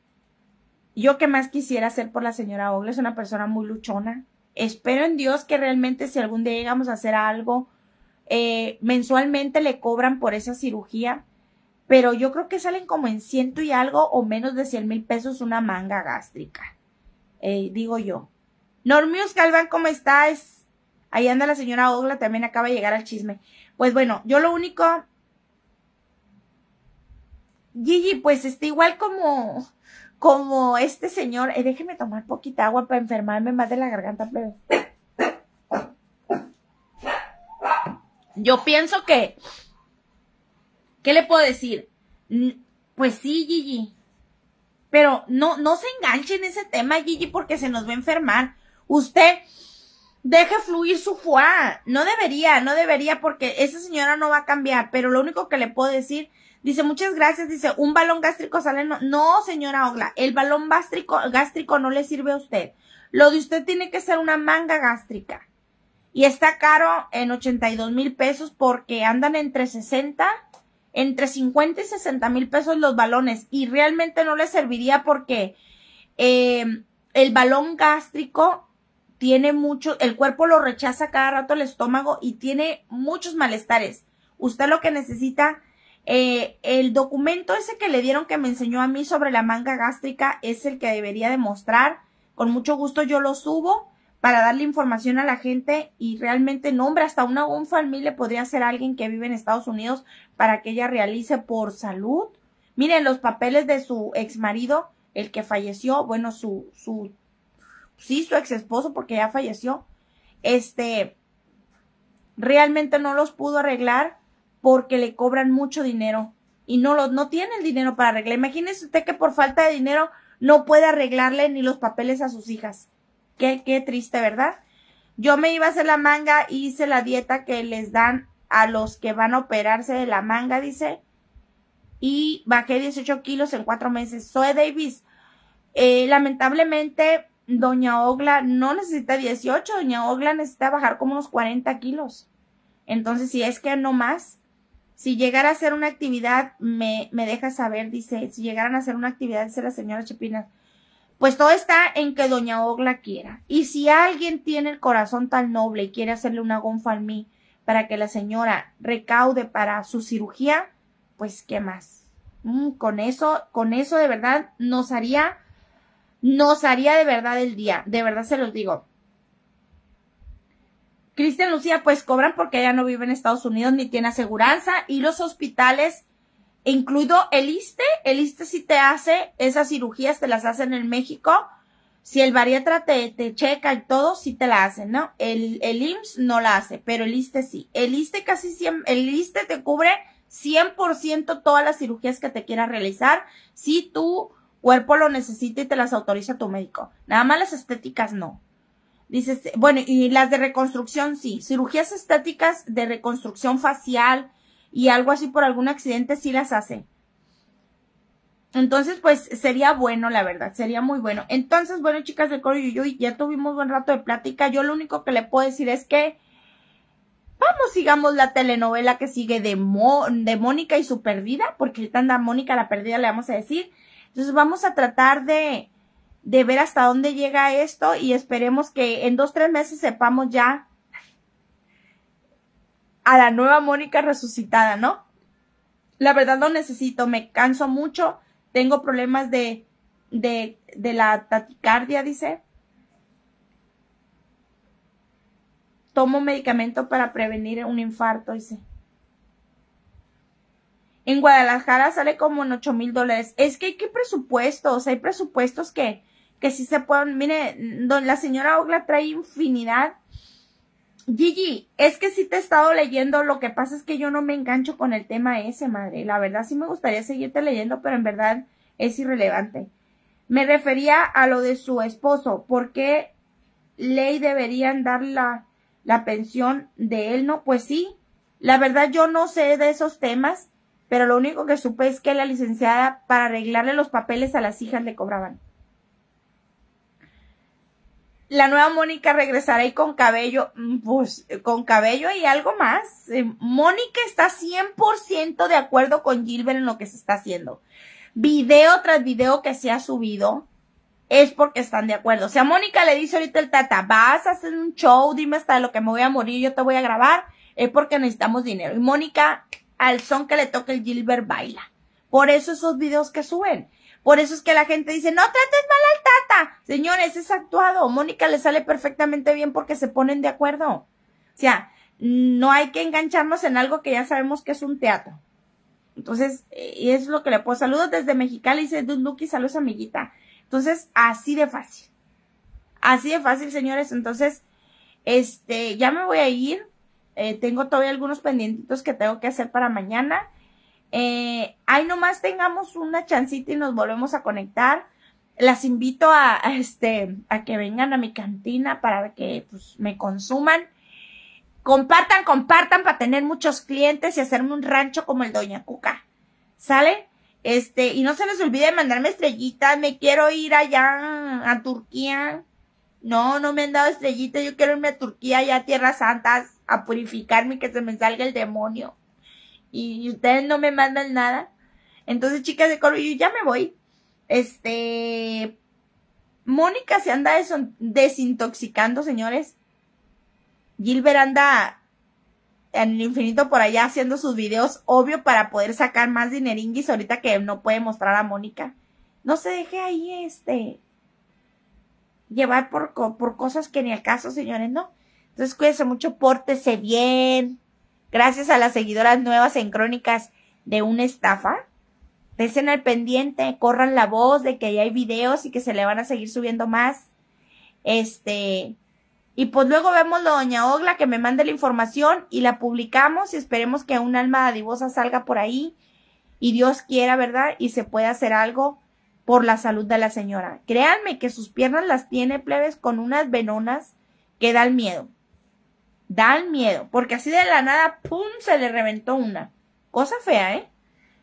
yo que más quisiera hacer por la señora Ogles es una persona muy luchona. Espero en Dios que realmente si algún día llegamos a hacer algo, eh, mensualmente le cobran por esa cirugía, pero yo creo que salen como en ciento y algo o menos de Cien mil pesos una manga gástrica, eh, digo yo. Normius Galván, ¿cómo estás? Ahí anda la señora Ogla, también acaba de llegar al chisme. Pues bueno, yo lo único. Gigi, pues está igual como, como este señor. Eh, déjeme tomar poquita agua para enfermarme más de la garganta, pero... Yo pienso que. ¿Qué le puedo decir? Pues sí, Gigi. Pero no, no se enganche en ese tema, Gigi, porque se nos va a enfermar. Usted deje fluir su fuá. No debería, no debería porque esa señora no va a cambiar, pero lo único que le puedo decir, dice muchas gracias, dice un balón gástrico sale, no, señora Ogla, el balón gástrico, no le sirve a usted. Lo de usted tiene que ser una manga gástrica. Y está caro en 82 mil pesos porque andan entre 60, entre 50 y 60 mil pesos los balones y realmente no le serviría porque eh, el balón gástrico tiene mucho, el cuerpo lo rechaza cada rato el estómago y tiene muchos malestares. Usted lo que necesita, eh, el documento ese que le dieron que me enseñó a mí sobre la manga gástrica es el que debería demostrar. Con mucho gusto yo lo subo para darle información a la gente y realmente nombre hasta una unfamil le podría ser alguien que vive en Estados Unidos para que ella realice por salud. Miren los papeles de su ex marido, el que falleció, bueno, su, su sí, su ex esposo, porque ya falleció, este, realmente no los pudo arreglar porque le cobran mucho dinero y no, los, no tiene el dinero para arreglar. Imagínese usted que por falta de dinero no puede arreglarle ni los papeles a sus hijas. Qué, qué triste, ¿verdad? Yo me iba a hacer la manga y hice la dieta que les dan a los que van a operarse de la manga, dice. Y bajé 18 kilos en cuatro meses. Soy Davis. Eh, lamentablemente Doña Ogla no necesita 18, Doña Ogla necesita bajar como unos 40 kilos. Entonces, si es que no más, si llegara a hacer una actividad, me, me deja saber, dice, si llegaran a hacer una actividad, dice la señora Chepina, pues todo está en que Doña Ogla quiera. Y si alguien tiene el corazón tan noble y quiere hacerle una gonfa al mí para que la señora recaude para su cirugía, pues qué más. Mm, con eso, con eso de verdad nos haría nos haría de verdad el día, de verdad se los digo. Cristian Lucía, pues cobran porque ella no vive en Estados Unidos ni tiene aseguranza y los hospitales, incluido el ISTE, el ISTE sí te hace esas cirugías, te las hacen en México. Si el bariatra te, checa y todo, sí te la hacen, ¿no? El, el IMSS no la hace, pero el ISTE sí. El ISTE casi siempre, el ISTE te cubre 100% todas las cirugías que te quieras realizar. Si tú cuerpo lo necesita y te las autoriza tu médico. Nada más las estéticas no. Dices, bueno, y las de reconstrucción sí. Cirugías estéticas de reconstrucción facial y algo así por algún accidente sí las hace. Entonces, pues sería bueno, la verdad, sería muy bueno. Entonces, bueno, chicas de Coro ya tuvimos buen rato de plática. Yo lo único que le puedo decir es que vamos, sigamos la telenovela que sigue de, de Mónica y su perdida, porque ahorita anda Mónica la perdida, le vamos a decir. Entonces vamos a tratar de, ver hasta dónde llega esto y esperemos que en dos, tres meses sepamos ya a la nueva Mónica resucitada, ¿no? La verdad lo necesito, me canso mucho, tengo problemas de, de, de la taticardia, dice. Tomo medicamento para prevenir un infarto, dice. En Guadalajara sale como en ocho mil dólares. Es que hay que presupuestos, hay presupuestos que, que sí se pueden. Mire, la señora Ogla trae infinidad. Gigi, es que sí te he estado leyendo, lo que pasa es que yo no me engancho con el tema ese, madre. La verdad sí me gustaría seguirte leyendo, pero en verdad es irrelevante. Me refería a lo de su esposo. ¿Por qué ley deberían dar la, la pensión de él? No, pues sí. La verdad yo no sé de esos temas pero lo único que supe es que la licenciada para arreglarle los papeles a las hijas le cobraban. La nueva Mónica regresará ahí con cabello, mm, pues eh, con cabello y algo más. Eh, Mónica está 100% de acuerdo con Gilbert en lo que se está haciendo. Video tras video que se ha subido es porque están de acuerdo. O sea, Mónica le dice ahorita el tata, vas a hacer un show, dime hasta lo que me voy a morir, yo te voy a grabar, es porque necesitamos dinero. Y Mónica al son que le toca el Gilbert baila. Por eso esos videos que suben. Por eso es que la gente dice, no trates mal al tata. Señores, es actuado. Mónica le sale perfectamente bien porque se ponen de acuerdo. O sea, no hay que engancharnos en algo que ya sabemos que es un teatro. Entonces, y es lo que le puedo. Saludos desde Mexicali, dice Dunduki, saludos amiguita. Entonces, así de fácil. Así de fácil, señores. Entonces, este, ya me voy a ir. Eh, tengo todavía algunos pendientitos que tengo que hacer para mañana. Eh, ahí nomás tengamos una chancita y nos volvemos a conectar. Las invito a, este, a que vengan a mi cantina para que pues, me consuman. Compartan, compartan para tener muchos clientes y hacerme un rancho como el Doña Cuca. ¿Sale? Este, y no se les olvide mandarme estrellitas. Me quiero ir allá a Turquía no, no me han dado estrellita, yo quiero irme a Turquía y a Tierras Santas a purificarme y que se me salga el demonio. Y, ustedes no me mandan nada. Entonces, chicas de coro, yo ya me voy. Este, Mónica se anda desintoxicando, señores. Gilbert anda en el infinito por allá haciendo sus videos, obvio, para poder sacar más dineringuis ahorita que no puede mostrar a Mónica. No se deje ahí, este llevar por, por cosas que ni al caso, señores, ¿no? Entonces cuídense mucho, pórtese bien. Gracias a las seguidoras nuevas en Crónicas de una estafa. Estén al pendiente, corran la voz de que hay videos y que se le van a seguir subiendo más. Este, y pues luego vemos lo doña Ogla que me mande la información y la publicamos y esperemos que un alma adivosa salga por ahí y Dios quiera, ¿verdad? Y se pueda hacer algo por la salud de la señora. Créanme que sus piernas las tiene plebes con unas venonas que dan miedo. Dan miedo, porque así de la nada, ¡pum!, se le reventó una. Cosa fea, ¿eh?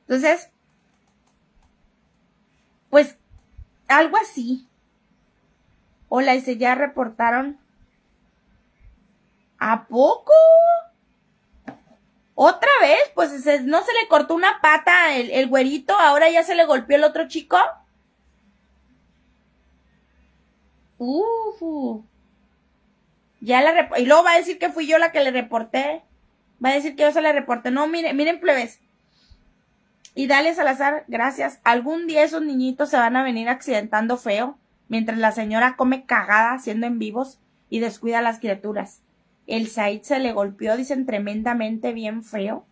Entonces, pues algo así. Hola, y se ya reportaron. ¿A poco? ¿Otra vez? Pues no se le cortó una pata el, el güerito, ahora ya se le golpeó el otro chico. Ya la y luego va a decir que fui yo la que le reporté. Va a decir que yo se la reporté. No, miren, miren, plebes. Y dale Salazar, gracias. Algún día esos niñitos se van a venir accidentando feo mientras la señora come cagada haciendo en vivos y descuida a las criaturas. El Said se le golpeó, dicen, tremendamente bien feo.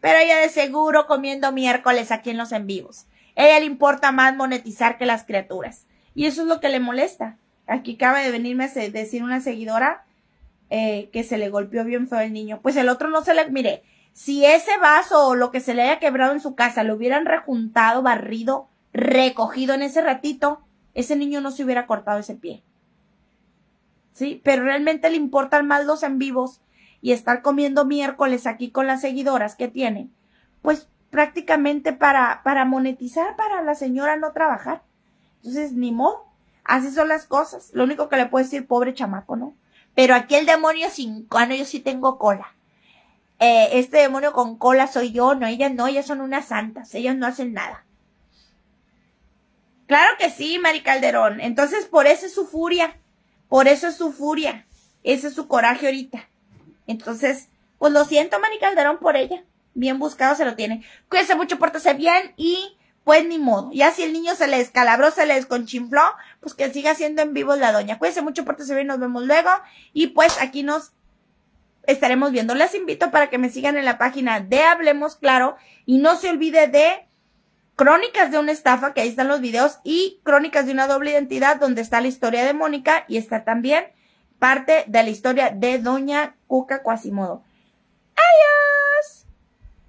Pero ella de seguro comiendo miércoles aquí en los en vivos. A ella le importa más monetizar que las criaturas. Y eso es lo que le molesta. Aquí acaba de venirme a decir una seguidora eh, que se le golpeó bien feo el niño. Pues el otro no se le, mire, si ese vaso o lo que se le haya quebrado en su casa lo hubieran rejuntado, barrido, recogido en ese ratito, ese niño no se hubiera cortado ese pie. ¿Sí? Pero realmente le importan más los en vivos y estar comiendo miércoles aquí con las seguidoras que tiene. Pues prácticamente para, para monetizar, para la señora no trabajar. Entonces, ni modo. Así son las cosas. Lo único que le puedo decir, pobre chamaco, ¿no? Pero aquí el demonio sin ah, yo sí tengo cola. Eh, este demonio con cola soy yo, no, ellas no, ellas son unas santas, ellas no hacen nada. Claro que sí, Mari Calderón. Entonces, por eso es su furia, por eso es su furia, ese es su coraje ahorita. Entonces, pues lo siento, Mari Calderón, por ella. Bien buscado se lo tiene. Cuídense mucho, pórtese bien y pues ni modo. Ya si el niño se le escalabró, se le desconchinfló, pues que siga siendo en vivo la doña. Cuídense mucho, tu bien, nos vemos luego. Y pues aquí nos estaremos viendo. Les invito para que me sigan en la página de Hablemos Claro y no se olvide de Crónicas de una estafa, que ahí están los videos, y Crónicas de una doble identidad, donde está la historia de Mónica y está también parte de la historia de Doña Cuca Cuasimodo, ¡Adiós!